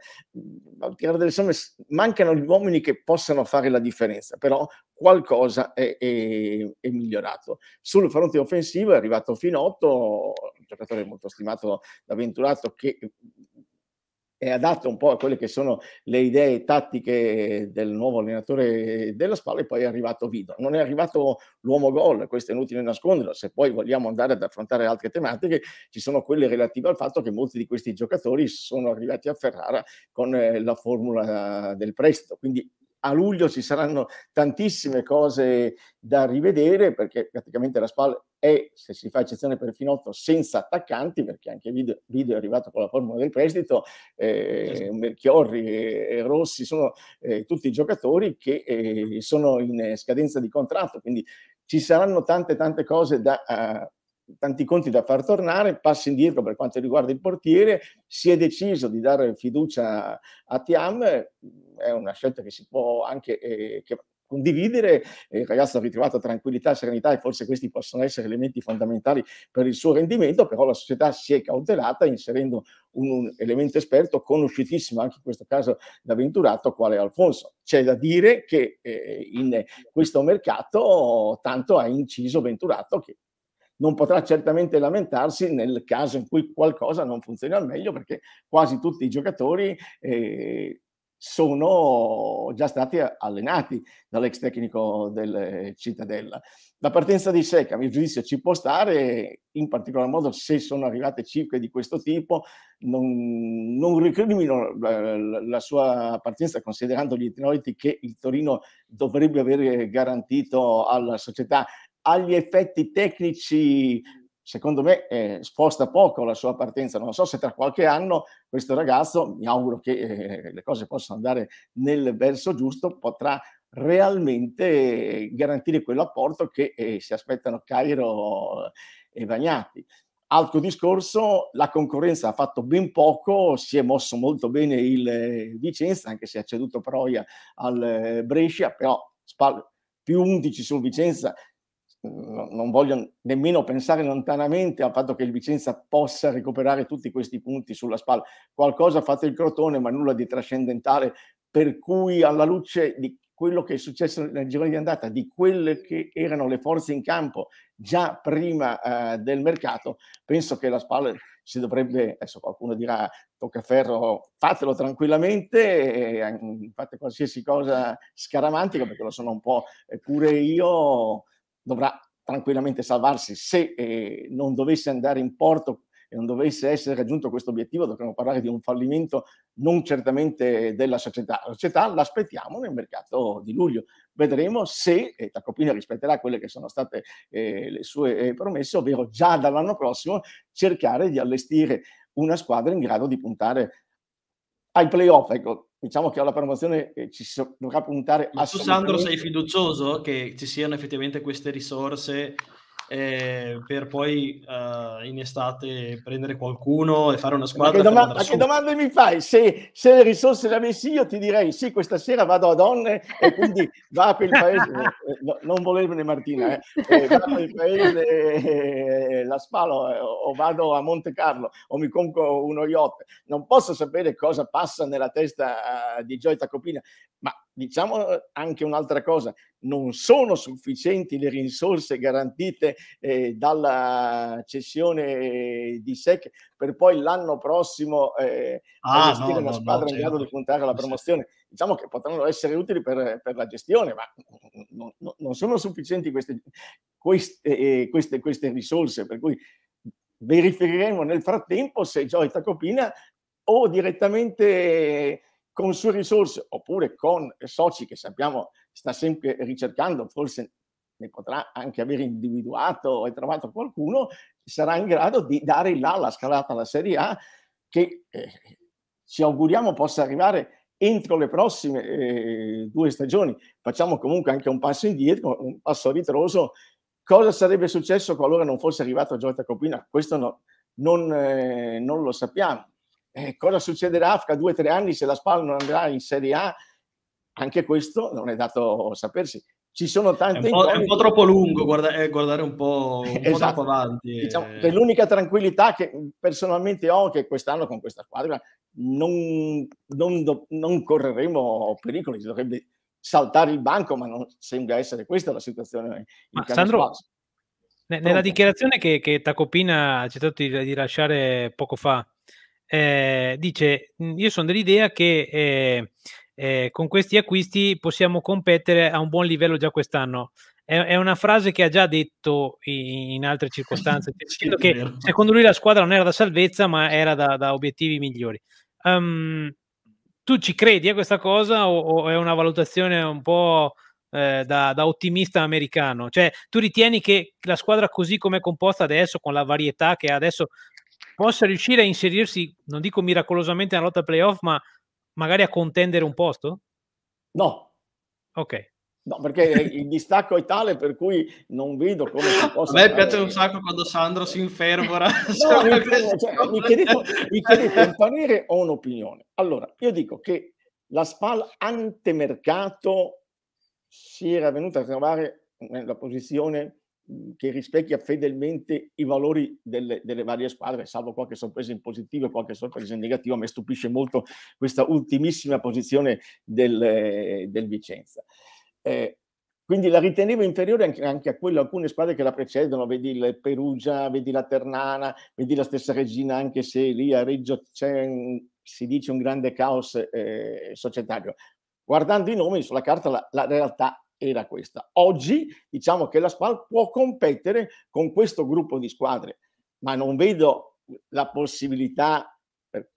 al tirare delle somme mancano gli uomini che possano fare la differenza, però qualcosa è, è, è migliorato. Sul fronte offensivo è arrivato Finotto, un giocatore molto stimato da Venturato che è adatto un po' a quelle che sono le idee tattiche del nuovo allenatore della Spalla e poi è arrivato Vido. Non è arrivato l'uomo gol, questo è inutile nasconderlo, se poi vogliamo andare ad affrontare altre tematiche ci sono quelle relative al fatto che molti di questi giocatori sono arrivati a Ferrara con eh, la formula del prestito, quindi a luglio ci saranno tantissime cose da rivedere perché praticamente la SPAL è, se si fa eccezione per Finotto, senza attaccanti perché anche video, video è arrivato con la formula del prestito, eh, esatto. Merchiorri e Rossi sono eh, tutti giocatori che eh, sono in scadenza di contratto, quindi ci saranno tante tante cose da... Uh, tanti conti da far tornare, passi indietro per quanto riguarda il portiere, si è deciso di dare fiducia a Tiam, è una scelta che si può anche eh, condividere, eh, il ragazzo ha ritrovato tranquillità serenità e forse questi possono essere elementi fondamentali per il suo rendimento, però la società si è cautelata inserendo un, un elemento esperto conosciutissimo anche in questo caso da Venturato quale Alfonso. C'è da dire che eh, in questo mercato tanto ha inciso Venturato che non potrà certamente lamentarsi nel caso in cui qualcosa non funzioni al meglio, perché quasi tutti i giocatori eh, sono già stati allenati dall'ex tecnico del Cittadella. La partenza di Secca, a mio giudizio, ci può stare, in particolar modo se sono arrivate cifre di questo tipo, non, non recrimino eh, la, sua partenza considerando gli itinerari che il Torino dovrebbe avere garantito alla società agli effetti tecnici, secondo me eh, sposta poco la sua partenza. Non so se tra qualche anno questo ragazzo, mi auguro che eh, le cose possano andare nel verso giusto, potrà realmente garantire quell'apporto che eh, si aspettano Cairo e Bagnati. Altro discorso, la concorrenza ha fatto ben poco, si è mosso molto bene il eh, Vicenza, anche se ha ceduto Proia al eh, Brescia, però Spal- più 11 sul Vicenza non voglio nemmeno pensare lontanamente al fatto che il Vicenza possa recuperare tutti questi punti sulla spalla. Qualcosa ha fatto il Crotone, ma nulla di trascendentale, per cui alla luce di quello che è successo nel girone di andata, di quelle che erano le forze in campo già prima eh, del mercato, penso che la spalla si dovrebbe, adesso qualcuno dirà tocca ferro, fatelo tranquillamente, eh, fate qualsiasi cosa scaramantica perché lo sono un po' eh, pure io, dovrà tranquillamente salvarsi. Se eh, non dovesse andare in porto e non dovesse essere raggiunto questo obiettivo, dovremmo parlare di un fallimento non certamente della società. La società l'aspettiamo nel mercato di luglio. Vedremo se eh, Tacopina rispetterà quelle che sono state eh, le sue eh, promesse, ovvero già dall'anno prossimo cercare di allestire una squadra in grado di puntare ai playoff. Ecco, diciamo che alla promozione ci si dovrà puntare Ma tu Sandro sei fiducioso che ci siano effettivamente queste risorse eh, per poi uh, in estate prendere qualcuno e fare una squadra. Ma che, doma- che domande mi fai? Se, se, le risorse le avessi io ti direi sì, questa sera vado a Donne e quindi (laughs) va a quel paese, eh, eh, no, non volevene Martina, eh, eh, va a quel paese La Spalo o vado a Monte Carlo o mi compro uno yacht. Non posso sapere cosa passa nella testa di Gioia Copina, ma diciamo anche un'altra cosa, non sono sufficienti le risorse garantite eh, dalla cessione di SEC per poi l'anno prossimo eh, ah, gestire no, una squadra no, in grado di certo. puntare alla promozione. Diciamo che potranno essere utili per, per la gestione, ma non, non sono sufficienti queste, queste, eh, queste, queste risorse, per cui verificheremo nel frattempo se Gioia Tacopina o direttamente con sue risorse oppure con soci che sappiamo sta sempre ricercando, forse ne potrà anche aver individuato e trovato qualcuno, sarà in grado di dare là la scalata alla Serie A che eh, ci auguriamo possa arrivare entro le prossime eh, due stagioni. Facciamo comunque anche un passo indietro, un passo ritroso. Cosa sarebbe successo qualora non fosse arrivato Giorgia Copina? Questo no, non, eh, non, lo sappiamo. Eh, cosa succederà fra due o tre anni se la Spal non andrà in Serie A? anche questo non è dato sapersi. Ci sono tante è un po', è un po troppo lungo guarda, eh, guardare un po', un esatto. po troppo esatto. avanti. Eh. Diciamo e... l'unica tranquillità che mhmm, personalmente ho che quest'anno con questa squadra non, non, do, non correremo pericoli, si dovrebbe saltare il banco, ma non sembra essere questa la situazione. Ma, Sandro, ne, nella dichiarazione che, che Tacopina ha accettato di, di lasciare poco fa, eh, dice, mhmm, io sono dell'idea che... Eh, eh, con questi acquisti possiamo competere a un buon livello già quest'anno. È, è una frase che ha già detto in, in altre circostanze, (laughs) cioè dicendo che secondo lui la squadra non era da salvezza, ma era da, da obiettivi migliori. Um, tu ci credi a questa cosa o, o è una valutazione un po' eh, da, da, ottimista americano? Cioè, tu ritieni che la squadra così come è composta adesso, con la varietà che ha adesso, possa riuscire a inserirsi, non dico miracolosamente nella lotta playoff, ma magari a contendere un posto? No. Ok. No, perché il distacco è tale per cui non vedo come si possa... A me piace un sacco quando Sandro si infervora. No, (laughs) mi, chiedete, cioè, cioè mi, chiedete, (laughs) mi chiedete un parere o un'opinione. Allora, io dico che la SPAL antemercato si era venuta a trovare nella posizione Mhmm, che rispecchia fedelmente i valori delle, delle, varie squadre, salvo qualche sorpresa in positivo e qualche sorpresa in negativo. A me stupisce molto questa ultimissima posizione del, eh, del Vicenza. Eh, quindi la ritenevo inferiore anche, anche, a quelle alcune squadre che la precedono, vedi il Perugia, vedi la Ternana, vedi la stessa Regina, anche se lì a Reggio c'è un, si dice un grande caos eh, societario. Guardando i nomi sulla carta, la, la realtà era questa. Oggi diciamo che la SPAL può competere con questo gruppo di squadre, ma non vedo la possibilità per,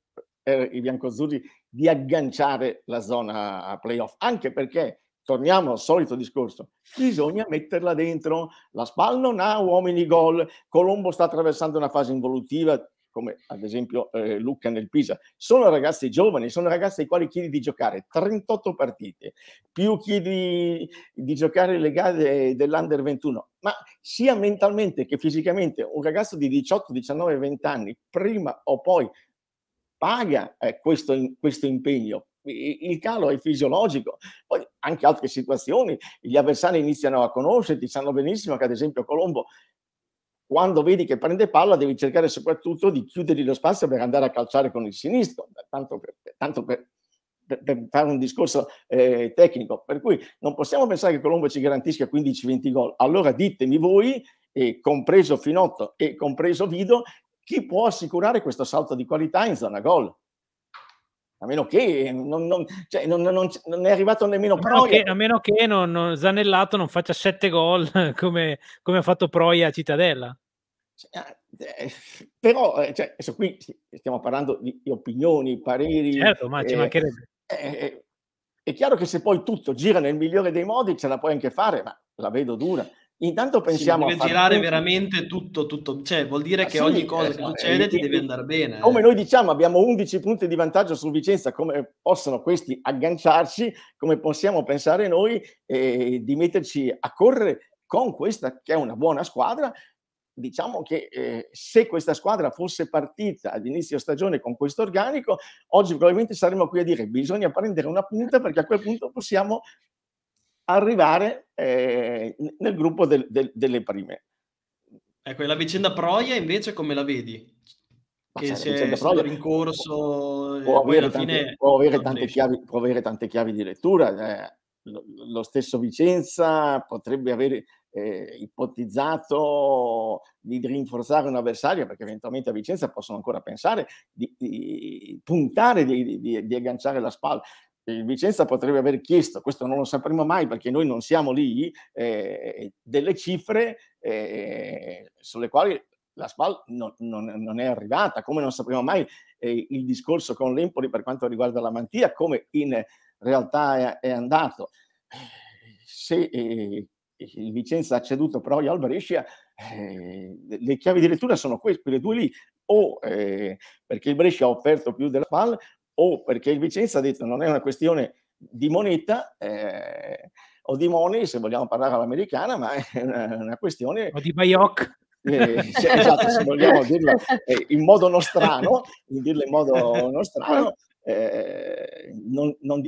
per i biancozzurri di agganciare la zona playoff, anche perché torniamo al solito discorso, bisogna metterla dentro. La SPAL non ha uomini gol, Colombo sta attraversando una fase involutiva, come ad esempio eh, Lucca nel Pisa, sono ragazzi giovani, sono ragazzi ai quali chiedi di giocare 38 partite, più chiedi di giocare le gare dell'Under 21, ma sia mentalmente che fisicamente un ragazzo di 18, 19, 20 anni, prima o poi paga eh, questo, questo impegno, il calo è fisiologico, poi anche altre situazioni, gli avversari iniziano a conoscerti, sanno benissimo che ad esempio Colombo quando vedi che prende palla devi cercare soprattutto di chiudergli lo spazio per andare a calciare con il sinistro, tanto per, tanto per, per fare un discorso eh, tecnico. Per cui non possiamo pensare che Colombo ci garantisca 15-20 gol. Allora ditemi voi, eh, compreso Finotto e compreso Vido, chi può assicurare questo salto di qualità in zona gol? a meno che non, non, cioè, non, non è arrivato nemmeno Proia. a meno che, a meno che Zanellato non faccia sette gol (laughs) come, come ha fatto Proia a Cittadella. Cioè, eh, eh però, eh, cioè, adesso qui stiamo parlando di, opinioni, pareri. Certo, ma ci eh, mancherebbe. Eh, è chiaro che se poi tutto gira nel migliore dei modi, ce la puoi anche fare, ma la vedo dura. Intanto pensiamo sì, a girare tutto. veramente tutto, tutto, cioè vuol dire ah, che sì, ogni cosa esatto. che eh, succede ti eh, deve andare bene. Come eh. noi diciamo, abbiamo 11 punti di vantaggio su Vicenza, come possono questi agganciarci, come possiamo pensare noi eh, di metterci a correre con questa che è una buona squadra? Diciamo che eh, se questa squadra fosse partita all'inizio stagione con questo organico, oggi probabilmente saremmo qui a dire bisogna prendere una punta perché a quel punto possiamo arrivare eh, nel gruppo del, del, delle prime. Ecco, e la vicenda Proia invece come la vedi? Che se è stato rincorso... Può, eh, avere tante, fine... può, avere tante chiavi, può avere tante chiavi di lettura. Eh, lo, stesso Vicenza potrebbe avere eh, ipotizzato di rinforzare un avversario, perché eventualmente a Vicenza possono ancora pensare di, di puntare, di, di, di agganciare la spalla il Vicenza potrebbe aver chiesto, questo non lo sapremo mai perché noi non siamo lì, eh, delle cifre eh, sulle quali la SPAL non, non, non, è arrivata, come non sapremo mai eh, il discorso con l'Empoli per quanto riguarda la Mantia, come in realtà è, è andato. Se eh, il Vicenza ha ceduto però al Brescia, eh, le chiavi di lettura sono queste, quelle due lì, o eh, perché il Brescia ha offerto più della SPAL o perché il Vicenza ha detto non è una questione di moneta eh, o di money, se vogliamo parlare all'americana, ma è una, una questione... O di Bayoc. Eh, esatto, se vogliamo dirla eh, in modo nostrano, dirla in modo nostrano, eh, non, non,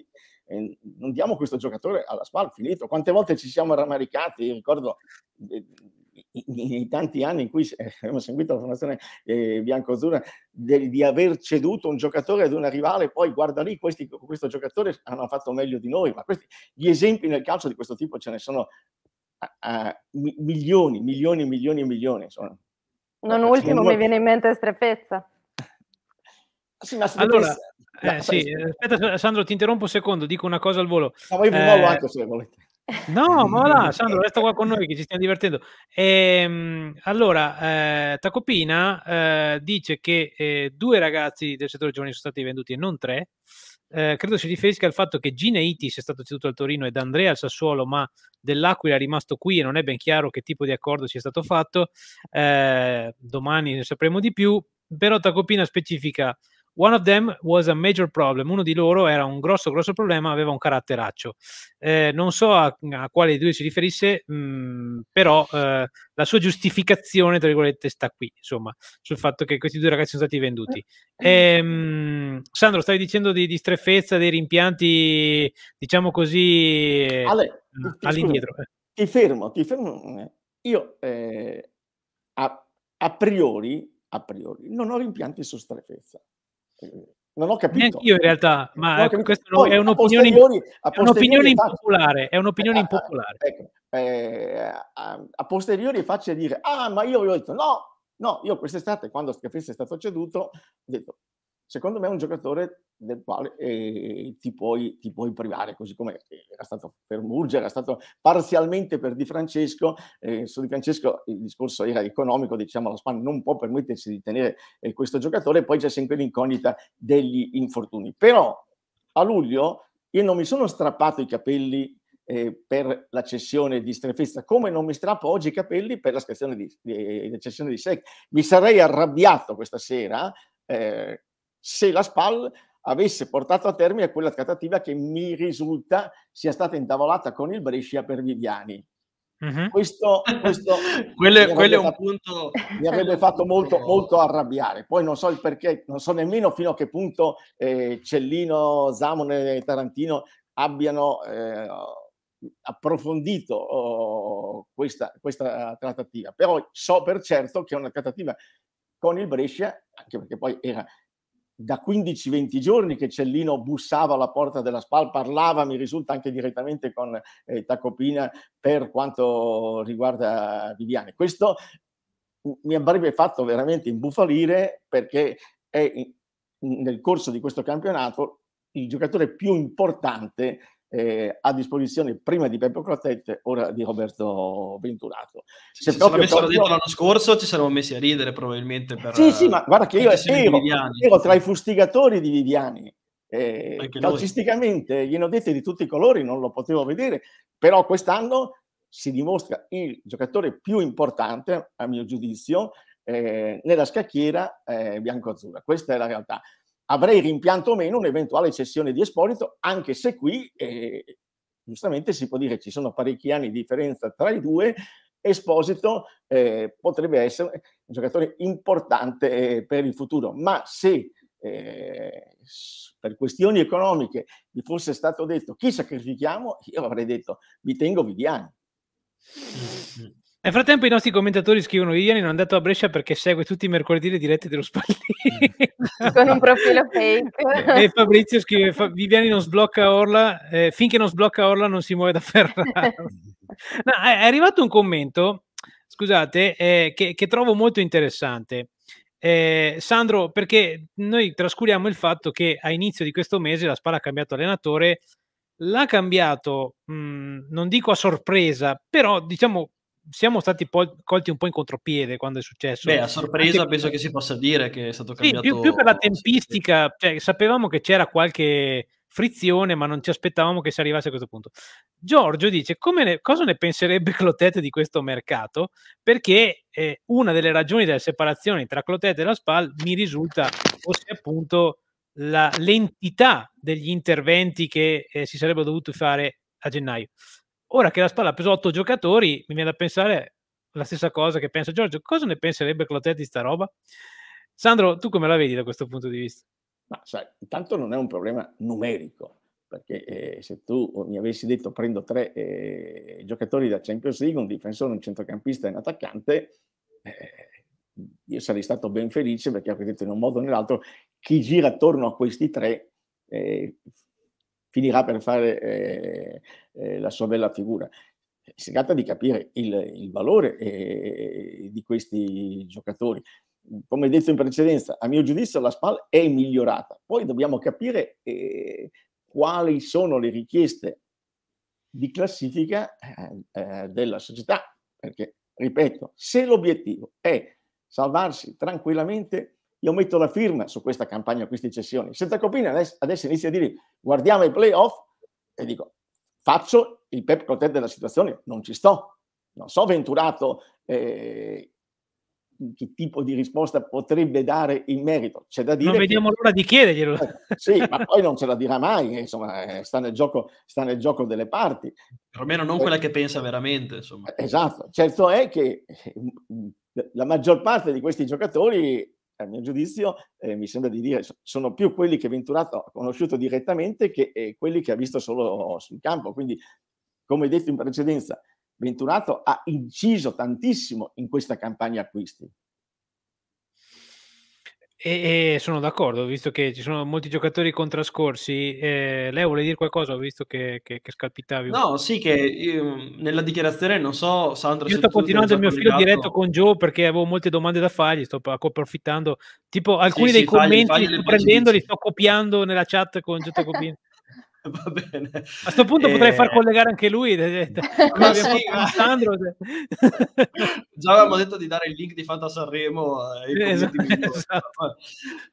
eh, non diamo questo giocatore alla SPAL, finito. Quante volte ci siamo rammaricati, ricordo eh, nei tanti anni in cui (laughs) abbiamo seguito la formazione eh, biancoazzurra di, di aver ceduto un giocatore ad una rivale, poi guarda lì, questi, questo giocatore hanno fatto meglio di noi, ma questi, gli esempi nel calcio di questo tipo ce ne sono a, a, milioni, milioni, milioni e milioni. Insomma. Non Perché ultimo non... mi viene in mente Strepezza. (laughs) Sì, ma allora, eh, sì, aspetta Sandro, ti interrompo un secondo, dico una cosa al volo. Ma no, io vi eh... anche se volete. No, ma là, (laughs) Sandro, resta qua con noi che ci stiamo divertendo. Ehm, allora, eh, Tacopina eh, dice che eh, due ragazzi del settore giovani sono stati venduti e non tre. Eh, credo si riferisca al fatto che Itis è stato ceduto al Torino ed Andrea al Sassuolo, ma dell'Aquila è rimasto qui e non è ben chiaro che tipo di accordo sia stato fatto. Eh, domani ne sapremo di più, però Tacopina specifica One of them was a major problem. Uno di loro era un grosso, grosso problema, aveva un caratteraccio. Eh, non so a, a quale dei due si riferisse, mh, mm, però eh, la sua giustificazione, tra virgolette, sta qui, insomma, sul fatto che questi due ragazzi sono stati venduti. E, ehm, mh, Sandro, stavi dicendo di, di strefezza, dei rimpianti, diciamo così, Ale, eh, all'indietro. Scusa, eh. ti fermo, ti fermo. Io eh, a, a, priori, a priori non ho rimpianti su strefezza non ho capito. Neanche io in realtà, ma è, Poi, è un'opinione, a posteriori, impopolare. È un'opinione eh, ah, ah, impopolare. Ecco, eh, a, posteriori è facile dire, ah, ma io vi ho detto no, no, io quest'estate, quando Scafisti è stato ceduto, ho detto, secondo me è un giocatore del quale eh, ti, puoi, ti, puoi, privare, così come era stato per Murgia, era stato parzialmente per Di Francesco. Eh, su Di Francesco il discorso era economico, diciamo, la Spagna non può permettersi di tenere eh, questo giocatore, poi c'è sempre l'incognita degli infortuni. Però a luglio io non mi sono strappato i capelli eh, per la cessione di Strefezza, come non mi strappo oggi i capelli per la, di, di, eh, la di Sec. Mi sarei arrabbiato questa sera. Eh, se la SPAL avesse portato a termine quella trattativa che mi risulta sia stata intavolata con il Brescia per Viviani. Mm-hmm. Questo, questo quello, (laughs) quello è un fatto, punto mi avrebbe fatto molto, (laughs) molto arrabbiare. Poi non so il perché, non so nemmeno fino a che punto eh, Cellino, Zamone e Tarantino abbiano eh, approfondito oh, questa, questa trattativa. Però so per certo che è una trattativa con il Brescia, anche perché poi era da 15-20 giorni che Cellino bussava alla porta della SPAL, parlava, mi risulta anche direttamente con eh, Tacopina per quanto riguarda Viviani. Questo mi avrebbe fatto veramente imbufalire perché è in, nel corso di questo campionato il giocatore più importante eh, a disposizione prima di Beppe Crotette, ora di Roberto Venturato. Se ci proprio avessero proprio... detto l'anno scorso ci saremmo messi a ridere probabilmente. Per, sì, sì, ma guarda che io ero, ero tra i fustigatori di Viviani. Eh, calcisticamente gli hanno detto di tutti i colori, non lo potevo vedere, però quest'anno si dimostra il giocatore più importante, a mio giudizio, eh, nella scacchiera eh, bianco-azzurra. Questa è la realtà avrei rimpianto o meno un'eventuale cessione di Esposito, anche se qui eh, giustamente si può dire ci sono parecchi anni di differenza tra i due. Esposito eh, potrebbe essere un giocatore importante eh, per il futuro, ma se eh, per questioni economiche mi fosse stato detto chi sacrifichiamo, io avrei detto mi tengo Viviani. Mm, mm. Nel frattempo i nostri commentatori scrivono Ian non è andato a Brescia perché segue tutti i mercoledì le dirette dello Spallini. (laughs) Con un profilo fake. e Fabrizio scrive Viviani non sblocca Orla, eh, finché non sblocca Orla non si muove da Ferrari. (laughs) No, è arrivato un commento, scusate, eh, che, che, trovo molto interessante. Eh, Sandro, perché noi trascuriamo il fatto che a inizio di questo mese la Spalla ha cambiato allenatore, l'ha cambiato, mh, mm, non dico a sorpresa, però diciamo siamo stati poi colti un po' in contropiede quando è successo. Beh, a sorpresa Anche... penso che si possa dire che è stato cambiato. Sì, più, più per la tempistica, cioè, sapevamo che c'era qualche frizione, ma non ci aspettavamo che si arrivasse a questo punto. Giorgio dice: ne, Cosa ne penserebbe Clotete di questo mercato? Perché eh, una delle ragioni della separazione tra Clotete e la SPAL mi risulta fosse appunto la, l'entità degli interventi che eh, si sarebbero dovuti fare a gennaio. Ora che la spalla ha preso otto giocatori, mi viene da pensare la stessa cosa che pensa Giorgio. Cosa ne penserebbe Clotet di sta roba? Sandro, tu come la vedi da questo punto di vista? Ma sai, intanto non è un problema numerico, perché eh, se tu mi avessi detto prendo tre eh, giocatori da Champions League, un difensore, un centrocampista e un attaccante, eh, io sarei stato ben felice perché avrei detto in un modo o nell'altro chi gira attorno a questi tre eh, finirà per fare eh, eh, la sua bella figura. Si tratta di capire il, il valore eh, eh di questi giocatori. Come detto in precedenza, a mio giudizio la SPAL è migliorata. Poi dobbiamo capire eh, quali sono le richieste di classifica eh, della società, perché, ripeto, se l'obiettivo è salvarsi tranquillamente io metto la firma su questa campagna queste cessioni. Senza Copina adesso, adesso inizia a dire guardiamo i playoff e dico faccio il pep cotet della situazione, non ci sto. Non so Venturato eh, che tipo di risposta potrebbe dare in merito. C'è da dire. Non vediamo che... l'ora di chiederglielo. Eh, sì, ma poi non ce la dirà mai, eh, insomma, eh, sta nel gioco, sta nel gioco delle parti. Perlomeno non eh, quella che pensa veramente. Insomma. Eh, esatto, certo è che la maggior parte di questi giocatori a mio giudizio, eh, mi sembra di dire, sono più quelli che Venturato ha conosciuto direttamente che eh, quelli che ha visto solo sul campo. Quindi, come detto in precedenza, Venturato ha inciso tantissimo in questa campagna acquisti. E, e, sono d'accordo, visto che ci sono molti giocatori contrascorsi. Eh, lei vuole dire qualcosa? Ho visto che, che, che scalpitavi. No, sì, che io, nella dichiarazione non so, Sandro. Io sto continuando il mio filo diretto con Joe perché avevo molte domande da fargli. Sto approfittando, tipo, alcuni sì, dei fagli, commenti fagli li sto prendendo, sto copiando nella chat con Giotto Copini. (laughs) Va bene. A questo punto e... potrei far eh, collegare anche lui. ma (laughs) eh, sì, Alessandro. (laughs) Già avevamo detto di dare il link di Fanta Sanremo. Eh, esatto, esatto.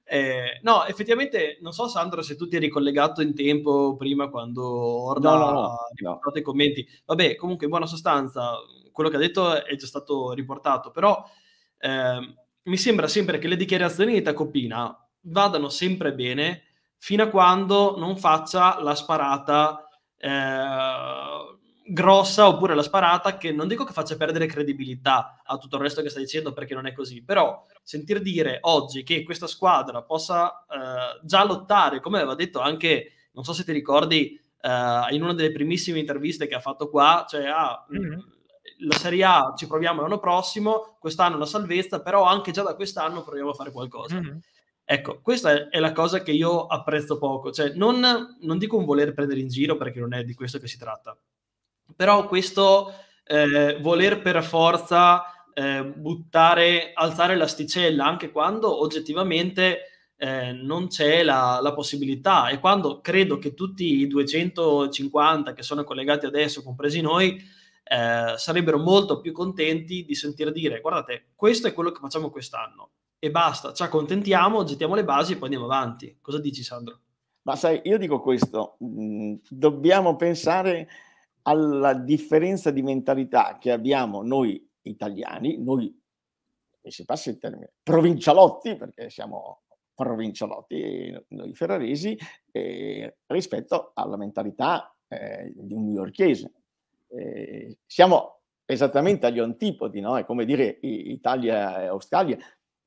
eh, no, effettivamente, non so Sandro se tu ti eri collegato in tempo prima quando Orda no, no, no, no. i commenti. Vabbè, comunque in buona sostanza quello che ha detto è già stato riportato, però eh, mi sembra sempre che le dichiarazioni di Tacopina vadano sempre bene fino a quando non faccia la sparata eh, grossa oppure la sparata che non dico che faccia perdere credibilità a tutto il resto che sta dicendo perché non è così, però sentir dire oggi che questa squadra possa eh, già lottare, come aveva detto anche, non so se ti ricordi, eh, in una delle primissime interviste che ha fatto qua, cioè ah, mm-hmm. la Serie A ci proviamo l'anno prossimo, quest'anno la salvezza, però anche già da quest'anno proviamo a fare qualcosa. Mm-hmm. Ecco, questa è la cosa che io apprezzo poco, cioè non, non dico un voler prendere in giro perché non è di questo che si tratta, però questo eh, voler per forza eh, buttare, alzare l'asticella anche quando oggettivamente eh, non c'è la, la, possibilità e quando credo che tutti i 250 che sono collegati adesso, compresi noi, eh, sarebbero molto più contenti di sentire dire guardate, questo è quello che facciamo quest'anno, e basta, ci accontentiamo, gettiamo le basi e poi andiamo avanti. Cosa dici Sandro? Ma sai, io dico questo, mm, dobbiamo pensare alla differenza di mentalità che abbiamo noi italiani, noi, mi si passa il termine, provincialotti, perché siamo provincialotti, noi ferraresi, eh, rispetto alla mentalità eh, di un newyorchese. Eh, siamo esattamente agli antipodi, no? È come dire Italia e Australia,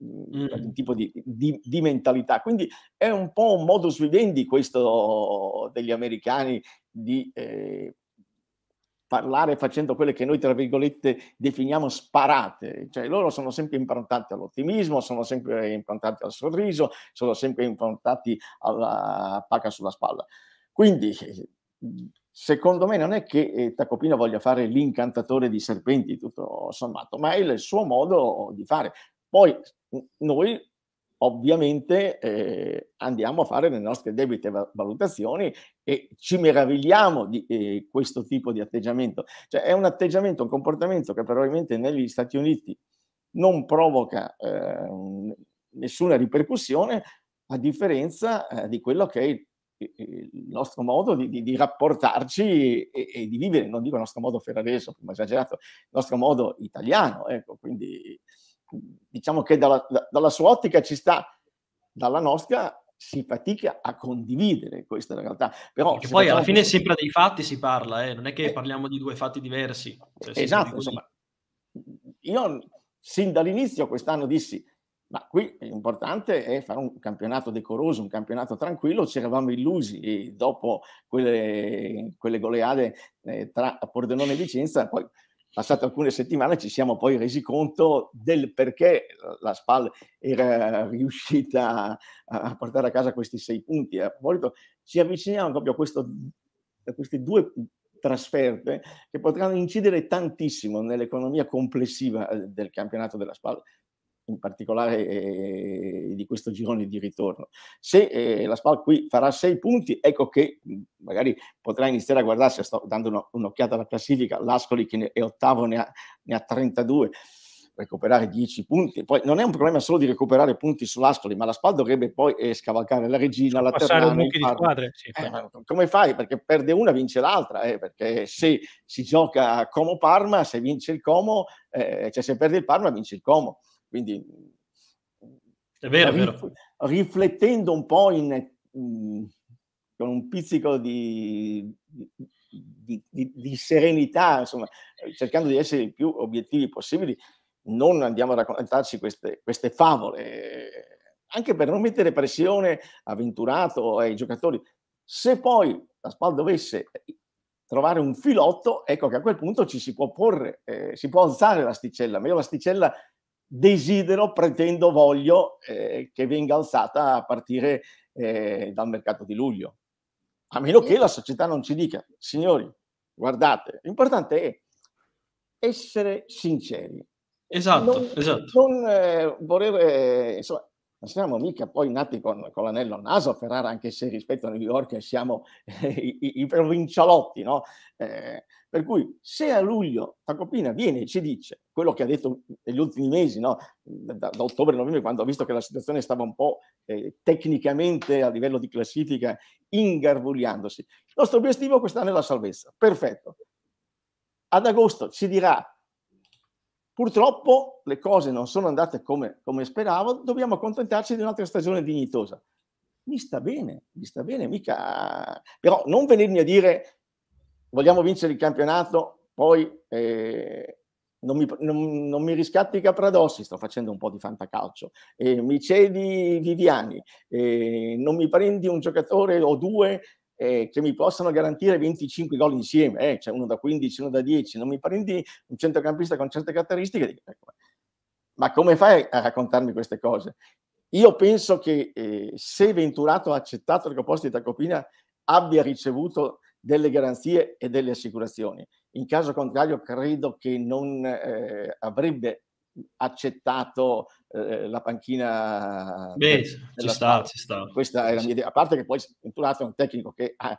mm. tipo di, di, di, mentalità. Quindi è un po' un modus vivendi questo degli americani di eh, parlare facendo quelle che noi, tra virgolette, definiamo sparate. Cioè loro sono sempre improntati all'ottimismo, sono sempre improntati al sorriso, sono sempre improntati alla pacca sulla spalla. Quindi secondo me non è che eh, Tacopino voglia fare l'incantatore di serpenti, tutto sommato, ma è il suo modo di fare. Poi noi ovviamente eh, andiamo a fare le nostre debite valutazioni e ci meravigliamo di eh, questo tipo di atteggiamento. Cioè è un atteggiamento, un comportamento che probabilmente negli Stati Uniti non provoca eh, nessuna ripercussione a differenza eh, di quello che è il, il nostro modo di, di, di rapportarci e, e, di vivere, non dico il nostro modo ferrarese, prima esagerato, il nostro modo italiano, ecco, quindi diciamo che dalla, dalla sua ottica ci sta, dalla nostra si fatica a condividere questa realtà. Però poi facciamo... alla fine sempre dei fatti si parla, eh? non è che eh. parliamo di due fatti diversi. Cioè, esatto, insomma, io sin dall'inizio quest'anno dissi, ma qui l'importante è eh, fare un campionato decoroso, un campionato tranquillo, ci eravamo illusi dopo quelle, quelle goleade eh, tra Pordenone e Vicenza, poi passate alcune settimane ci siamo poi resi conto del perché la SPAL era riuscita a portare a casa questi sei punti. A proposito, ci avviciniamo proprio a, questo, a queste due trasferte che potranno incidere tantissimo nell'economia complessiva eh, del campionato della SPAL in particolare eh, di questo girone di ritorno. Se eh, la SPAL qui farà sei punti, ecco che mm, magari potrà iniziare a guardarsi, sto dando uno, un'occhiata alla classifica, l'Ascoli che ne, è ottavo ne ha, ne ha 32 recuperare 10 punti. Poi non è un problema solo di recuperare punti sull'Ascoli, ma la SPAL dovrebbe poi eh, scavalcare la regina, la Terrana. Squadre, sì, eh, come fai? Perché perde una, vince l'altra. Eh, perché se si gioca Como-Parma, se vince il Como, eh, cioè se perde il Parma, vince il Como. Quindi è vero, rif- vero. riflettendo un po' in, mh, mm, con un pizzico di, di, di, di, serenità, insomma, eh, cercando di essere il più obiettivi possibili, non andiamo a raccontarci queste, queste favole anche per non mettere pressione a Venturato e ai giocatori. Se poi la SPAL dovesse eh, trovare un filotto, ecco che a quel punto ci si può porre, eh, si può alzare l'asticella. Meglio l'asticella desidero, pretendo, voglio eh, che venga alzata a partire eh, dal mercato di luglio. A meno che la società non ci dica, signori, guardate, l'importante è essere sinceri. Esatto, non, esatto. Non eh, voler, eh, insomma, non siamo mica poi nati con, con l'anello al naso Ferrara, anche se rispetto a New York eh, siamo eh, i, i, provincialotti, no? Eh, per cui se a luglio Tacopina viene e ci dice quello che ha detto negli ultimi mesi, no? da, da ottobre-novembre, quando ha visto che la situazione stava un po' eh, tecnicamente a livello di classifica ingarbugliandosi, il nostro obiettivo quest'anno è la salvezza, perfetto. Ad agosto ci dirà Purtroppo le cose non sono andate come, come speravo, dobbiamo accontentarci di un'altra stagione dignitosa. Mi sta bene, mi sta bene, mica... Però non venirmi a dire vogliamo vincere il campionato, poi eh, non, mi, non, non mi riscatti Capradossi, sto facendo un po' di fantacalcio, eh, mi cedi Viviani, eh, non mi prendi un giocatore o due eh, che mi possano garantire 25 gol insieme, eh, cioè uno da 15, uno da 10, non mi prendi un centrocampista con certe caratteristiche, ecco, ma come fai a raccontarmi queste cose? Io penso che eh, se Venturato ha accettato le proposte di Tacopina abbia ricevuto delle garanzie e delle assicurazioni. In caso contrario credo che non eh, avrebbe accettato eh, la panchina. Beh, ci sta, ci sta. Questa è la mia idea. A parte che poi Venturato è un tecnico che ha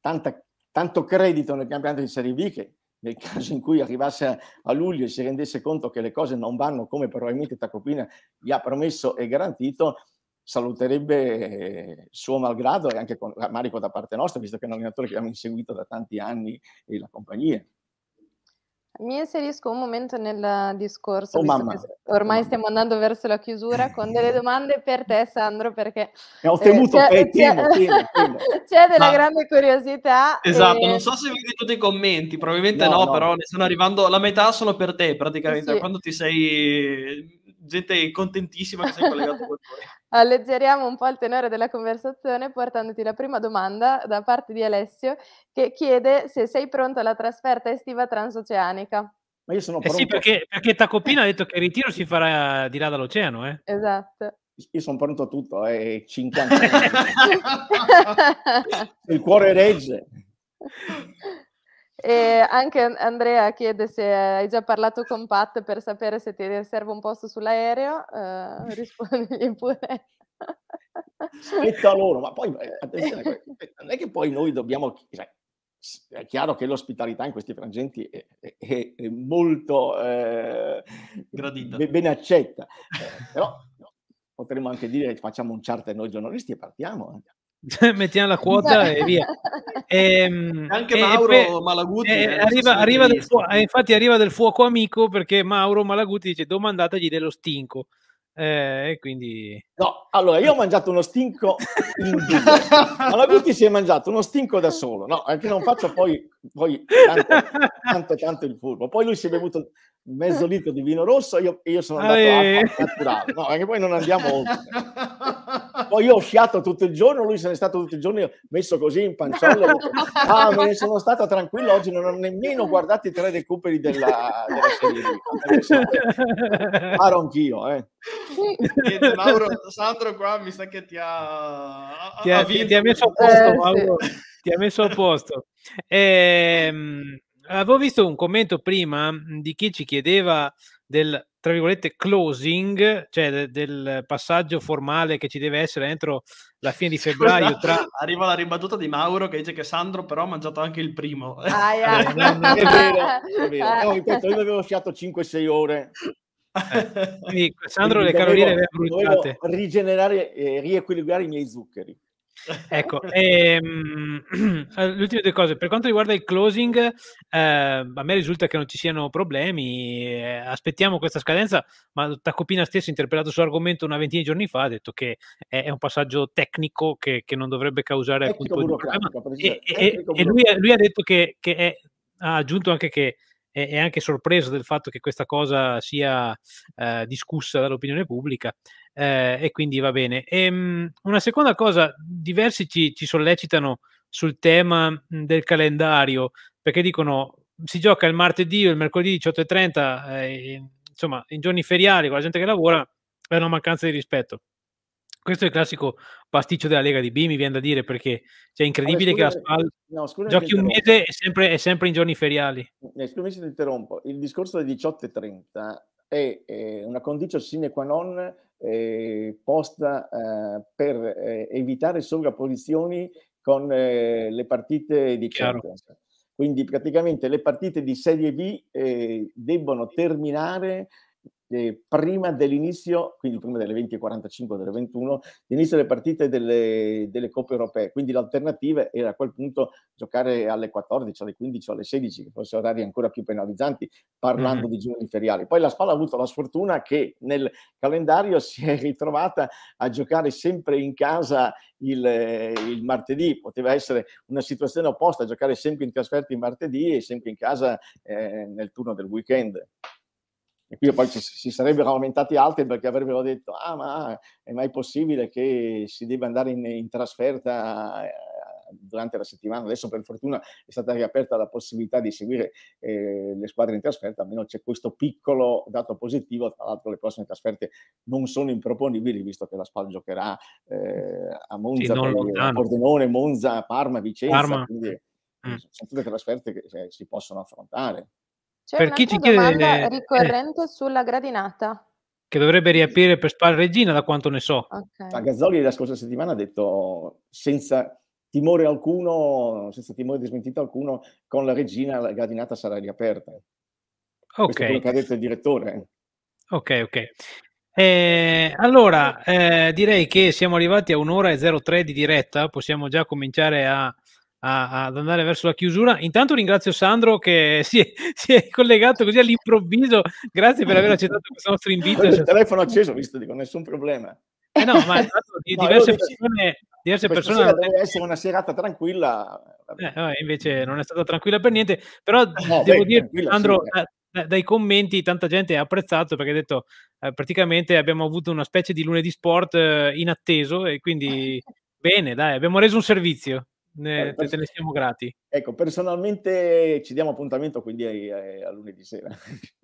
tanta, tanto credito nel campionato di Serie B che nel caso in cui arrivasse a luglio e si rendesse conto che le cose non vanno come probabilmente Tacopina gli ha promesso e garantito, saluterebbe suo malgrado e anche con rammarico da parte nostra, visto che è un allenatore che abbiamo inseguito da tanti anni e la compagnia. Mi inserisco un momento nel discorso, oh, ormai oh, stiamo andando verso la chiusura, con delle domande per te Sandro, perché ho eh, temuto, eh, c'è, eh, (laughs) c'è, della Ma, grande curiosità. Esatto, e... non so se vedi tutti i commenti, probabilmente no, no, no, però ne stanno arrivando, la metà sono per te praticamente, sì. quando ti sei gente contentissima che sei collegato con noi alleggeriamo un po' il tenore della conversazione portandoti la prima domanda da parte di Alessio che chiede se sei pronto alla trasferta estiva transoceanica. Ma io sono pronto. Eh sì, perché, perché Tacopina ha detto che il ritiro si farà di là dall'oceano, eh? Esatto. Io sono pronto a tutto, eh, 50 anni. (laughs) il cuore regge. (laughs) E anche Andrea chiede se hai già parlato con Pat per sapere se ti riservo un posto sull'aereo, eh, (laughs) rispondigli pure. Spetta loro, ma poi eh, attenzione, (laughs) eh, non è che poi noi dobbiamo... Cioè, è chiaro che l'ospitalità in questi frangenti è, è, è molto eh, ben accetta, eh, però potremmo anche dire che facciamo un charter noi giornalisti e partiamo. Andiamo. Eh. (laughs) mettiamo la quota e via. Ehm, e, Anche e, Mauro e, Malaguti. Eh, eh, arriva, arriva fuoco, eh, infatti arriva del fuoco amico perché Mauro Malaguti dice domandategli dello stinco. Eh, e quindi... No, allora io ho ecco. mangiato uno stinco (laughs) in due. Allora Guti si è mangiato uno stinco da solo, no? Anche non faccio poi, poi tanto, tanto, tanto, il furbo. Poi lui si è bevuto mezzo litro di vino rosso e io, io, sono andato Ehi. Ah, a catturarlo. Eh. No, anche poi non andiamo oltre. Poi io ho sciato tutto il giorno, lui se ne è stato tutto il giorno, messo così in panciolla. Ah, me ne sono stato tranquillo oggi, non ho nemmeno guardato i tre recuperi della, della serie. Paro anch'io, eh. Niente, Mauro, Sandro qua mi sa che ti ha, ti ha, ti, ti ha messo a posto, eh, Mauro. Sì. Ti ha messo a posto. Ehm, avevo visto un commento prima di chi ci chiedeva del tra virgolette closing, cioè de- del passaggio formale che ci deve essere entro la fine di (laughs) febbraio. Tra... Arriva la ribattuta di Mauro che dice che Sandro però ha mangiato anche il primo. Ah, yeah. eh, no, no, è vero, è vero. (laughs) No, ripeto, io avevo fiato 5-6 ore eh, quindi Sandro le calorie le bruciate. rigenerare e riequilibrare i miei zuccheri. Ecco, ehm, (clears throat) eh, le ultime due cose, per quanto riguarda il closing, eh, a me risulta che non ci siano problemi, eh, aspettiamo questa scadenza, ma Tacopina stesso, interpellato sull'argomento una ventina di giorni fa, ha detto che è, un passaggio tecnico che, che non dovrebbe causare alcun tipo di problema. E, e, e lui, lui, ha detto che, che è, ha aggiunto anche che è, è anche sorpreso del fatto che questa cosa sia eh, discussa dall'opinione pubblica eh, e quindi va bene. E, ehm, mh, una seconda cosa, diversi ci, ci sollecitano sul tema mh, del calendario perché dicono si gioca il martedì o il mercoledì 18.30, eh, insomma in giorni feriali con la gente che lavora è una mancanza di rispetto questo è il classico pasticcio della Lega di B, mi viene da dire, perché cioè, è incredibile allora, scusa, che la SPAL no, giochi un mese e sempre, sempre, in giorni feriali. Mm, eh, scusami se ti interrompo, il discorso delle 18.30 è, è una condizione sine qua non eh, posta eh, per eh, evitare sovrapposizioni con eh, le partite di Chiaro. Champions. Quindi praticamente le partite di Serie B eh, debbono terminare eh, prima dell'inizio, quindi prima delle 20.45, delle 21, l'inizio delle partite delle, delle coppe europee. Quindi l'alternativa era a quel punto giocare alle 14, alle 15 o alle 16, che fossero orari ancora più penalizzanti, parlando mm. di giorni feriali. Poi la Spalla ha avuto la sfortuna che nel calendario si è ritrovata a giocare sempre in casa il, il martedì. Poteva essere una situazione opposta, giocare sempre in trasferti martedì e sempre in casa eh, nel turno del weekend. E qui poi ci, si sarebbero aumentati altri perché avrebbero detto, ah ma è mai possibile che si debba andare in, in trasferta eh, durante la settimana. Adesso per fortuna è stata riaperta la possibilità di seguire eh, le squadre in trasferta, almeno c'è questo piccolo dato positivo. Tra l'altro le prossime trasferte non sono improponibili, visto che la Spal giocherà eh, a Monza, sì, Monza, Parma, Vicenza. Parma. Quindi mm. sono tutte trasferte che cioè, si possono affrontare. C'è per chi ci chiede eh, ricorrente eh. sulla gradinata che dovrebbe riaprire per Spal Regina da quanto ne so. Okay. La Gazzoli la scorsa settimana ha detto senza timore alcuno, senza timore di smentito alcuno, con la Regina la gradinata sarà riaperta. Ok. Questo è quello che ha detto il direttore. Ok, ok. Eh, allora, eh, direi che siamo arrivati a un'ora e 03 di diretta, possiamo già cominciare a a, ad andare verso la chiusura. Intanto ringrazio Sandro che (laughs) si è, si è collegato così all'improvviso. Grazie per aver accettato questo nostro invito. il telefono acceso, visto, dico, nessun problema. Eh no, ma (laughs) di no, diverse persone, diverse persone deve essere una serata tranquilla. Eh, invece non è stata tranquilla per niente, però eh, no, devo dire, Sandro, sì, eh. dai commenti tanta gente ha apprezzato perché ha detto eh, praticamente abbiamo avuto una specie di lunedì sport eh, inatteso e quindi (laughs) bene, dai, abbiamo reso un servizio ne, te, te, ne siamo grati. Ecco, personalmente ci diamo appuntamento quindi a, eh, a lunedì sera.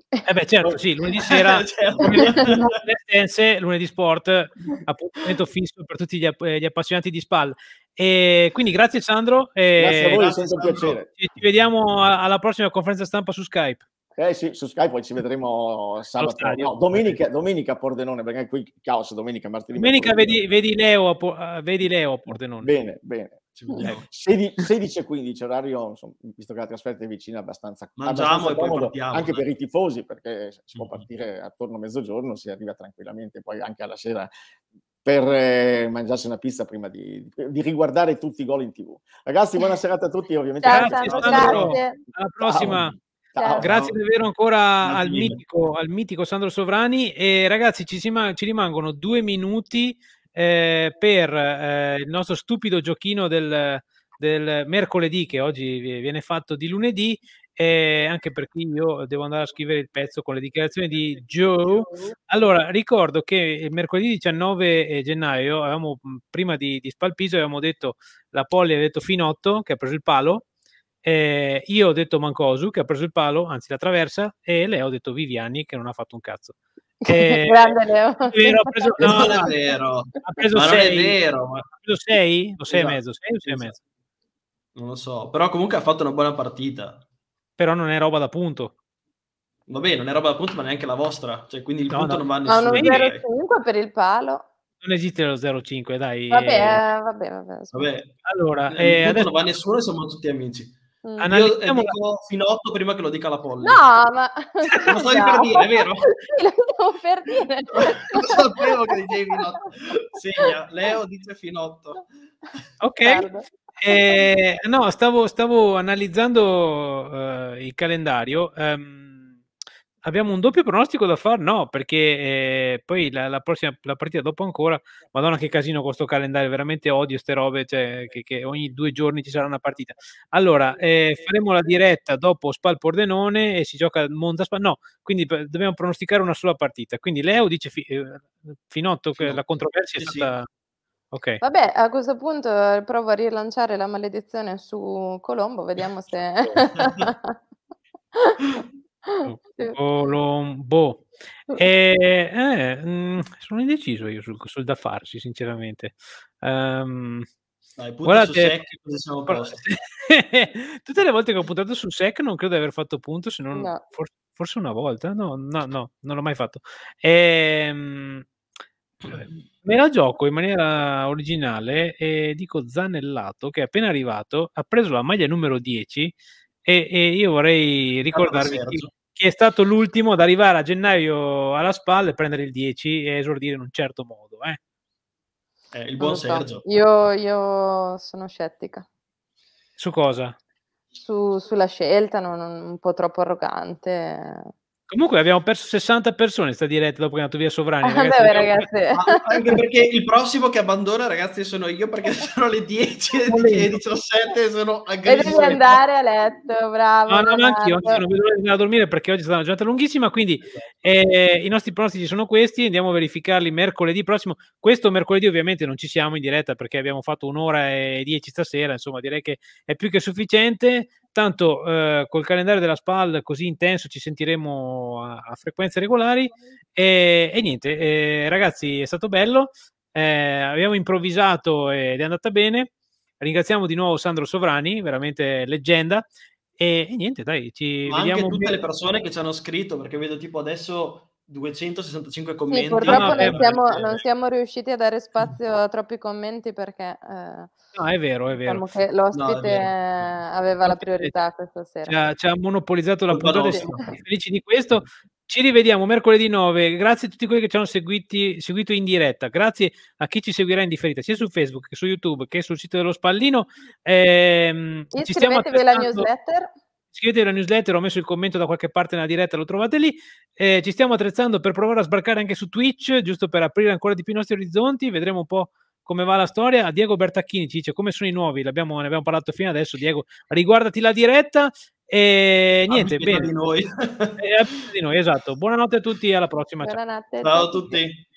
Eh beh, certo, sì, lunedì (laughs) sera, eh, certo. lunedì, lunedì, sport, appuntamento fisso per tutti gli, app- eh, gli appassionati di SPAL. E quindi grazie Sandro. E grazie a voi, grazie, sempre piacere. E ci vediamo alla prossima conferenza stampa su Skype. Eh sì, su Skype poi ci vedremo sabato. No, domenica, domenica a Pordenone, perché qui caos, domenica, martedì. Domenica vedi, vedi, Leo, vedi Leo a Pordenone. Bene, bene. 16, ecco, e 15, orario, visto che la trasferta è vicina, abbastanza, Mangiamo abbastanza comodo, partiamo, anche no? per i tifosi, perché si può partire attorno a mezzogiorno, si arriva tranquillamente, poi anche alla sera per eh, mangiarsi una pizza prima di, di, riguardare tutti i gol in tv. Ragazzi, buona (laughs) serata a tutti, ovviamente. Ciao, grazie, Sandro. Alla prossima. Ciao. Ciao. Grazie davvero ancora al mitico, al mitico, Sandro Sovrani. E ragazzi, ci, si, ci rimangono due minuti eh, per eh, il nostro stupido giochino del, del, mercoledì che oggi viene fatto di lunedì, eh, anche perché io devo andare a scrivere il pezzo con le dichiarazioni di Joe. Allora, ricordo che il mercoledì 19 eh, gennaio, avevamo, prima di, di Spalpiso, avevamo detto, la Polli ha detto Finotto che ha preso il palo. io ho detto Mancosu che ha preso il palo, anzi la traversa, e lei ho detto Viviani che non ha fatto un cazzo. Che eh, (laughs) Grande Leo. Vero, ha preso, no, non è vero. Ha preso ma sei. non è vero. Ma... Ha preso 6? O 6 esatto. e mezzo? 6 o 6 e mezzo? Non lo so, però comunque ha fatto una buona partita. Però non è roba da punto. Vabbè, non è roba da punto, ma neanche la vostra. Cioè, quindi il no, punto no. non va a nessuno. Ma 1,05 per il palo. Non esiste lo 0,5, dai. Vabbè, eh, eh vabbè, vabbè. vabbè. Allora, eh, adesso... non va a nessuno, siamo tutti amici. Mm. Analizziamo eh, dico... Finotto prima che lo dica la Polly. No, ma... (laughs) lo stavi (laughs) per dire, è vero? Sì, lo stavo per dire. lo sapevo che dicevi Finotto. Segna, Leo dice Finotto. Ok. Eh, no, stavo, stavo analizzando uh, il calendario. Um, abbiamo un doppio pronostico da fare? No, perché eh, poi la, la, prossima la partita dopo ancora, madonna che casino con questo calendario, veramente odio queste robe, cioè, che, che, ogni due giorni ci sarà una partita. Allora, eh, faremo la diretta dopo Spal Pordenone e si gioca Monza Spal, no, quindi dobbiamo pronosticare una sola partita. Quindi Leo dice fi- eh, Finotto, che la controversia è stata... Sì. Okay. Vabbè, a questo punto eh, provo a rilanciare la maledizione su Colombo, vediamo se... Certo. (laughs) (laughs) Colombo. (laughs) E, (laughs) eh, mh, eh, mm, sono indeciso io sul, sul, da farsi, sinceramente. Um, Dai, guardate, su sec, (laughs) tutte le volte che ho puntato sul sec non credo di aver fatto punto, se non no. forse, forse, una volta. No, no, no, non l'ho mai fatto. E, ehm, mh, cioè, me la gioco in maniera originale e dico Zanellato che è appena arrivato ha preso la maglia numero 10 e, e io vorrei ricordarvi chi, chi, è stato l'ultimo ad arrivare a gennaio alla spalla e prendere il 10 e esordire in un certo modo. Eh. Eh, il buon Sergio. Io, io, sono scettica. Su cosa? Su, sulla scelta, non, un po' troppo arrogante Comunque abbiamo perso 60 persone sta diretta dopo che è andato via Sovrani. Ragazzi. (laughs) Vabbè, ragazzi. anche perché il prossimo che abbandona, ragazzi, sono io perché (laughs) sono le 10 e 17 sono aggressivo. E devi andare a letto, bravo. No, no, ma anch'io oggi non vedo l'ora di a dormire perché oggi è stata una giornata lunghissima, quindi eh, i nostri pronostici sono questi, andiamo a verificarli mercoledì prossimo. Questo mercoledì ovviamente non ci siamo in diretta perché abbiamo fatto un'ora e 10 stasera, insomma direi che è più che sufficiente. Tanto eh, col calendario della SPAL così intenso ci sentiremo a, a frequenze regolari. E, e niente, eh, ragazzi, è stato bello. Eh, abbiamo improvvisato ed è andata bene. Ringraziamo di nuovo Sandro Sovrani, veramente leggenda. E, e niente, dai, ci Ma vediamo. Anche tutte le persone che ci hanno scritto, perché vedo tipo adesso 265 commenti. Sì, purtroppo no, non, siamo, non, siamo, riusciti a dare spazio a troppi commenti perché... Eh, no, è vero, è vero. Diciamo che l'ospite no, aveva la priorità questa sera. Ci ha, monopolizzato la puntata, no, siamo felici di questo. Ci rivediamo mercoledì 9. Grazie a tutti quelli che ci hanno seguiti, seguito in diretta. Grazie a chi ci seguirà in differita sia su Facebook che su YouTube che sul sito dello Spallino. Eh, Iscrivetevi alla newsletter. Iscrivetevi alla newsletter, ho messo il commento da qualche parte nella diretta, lo trovate lì. Eh, ci stiamo attrezzando per provare a sbarcare anche su Twitch, giusto per aprire ancora di più i nostri orizzonti, vedremo un po' come va la storia. Diego Bertacchini ci dice come sono i nuovi, ne abbiamo parlato fino adesso. Diego, riguardati la diretta e niente, amici bene. Di noi. eh, di noi. Esatto, buonanotte a tutti alla prossima. Buonanotte. Ciao, ciao a tutti.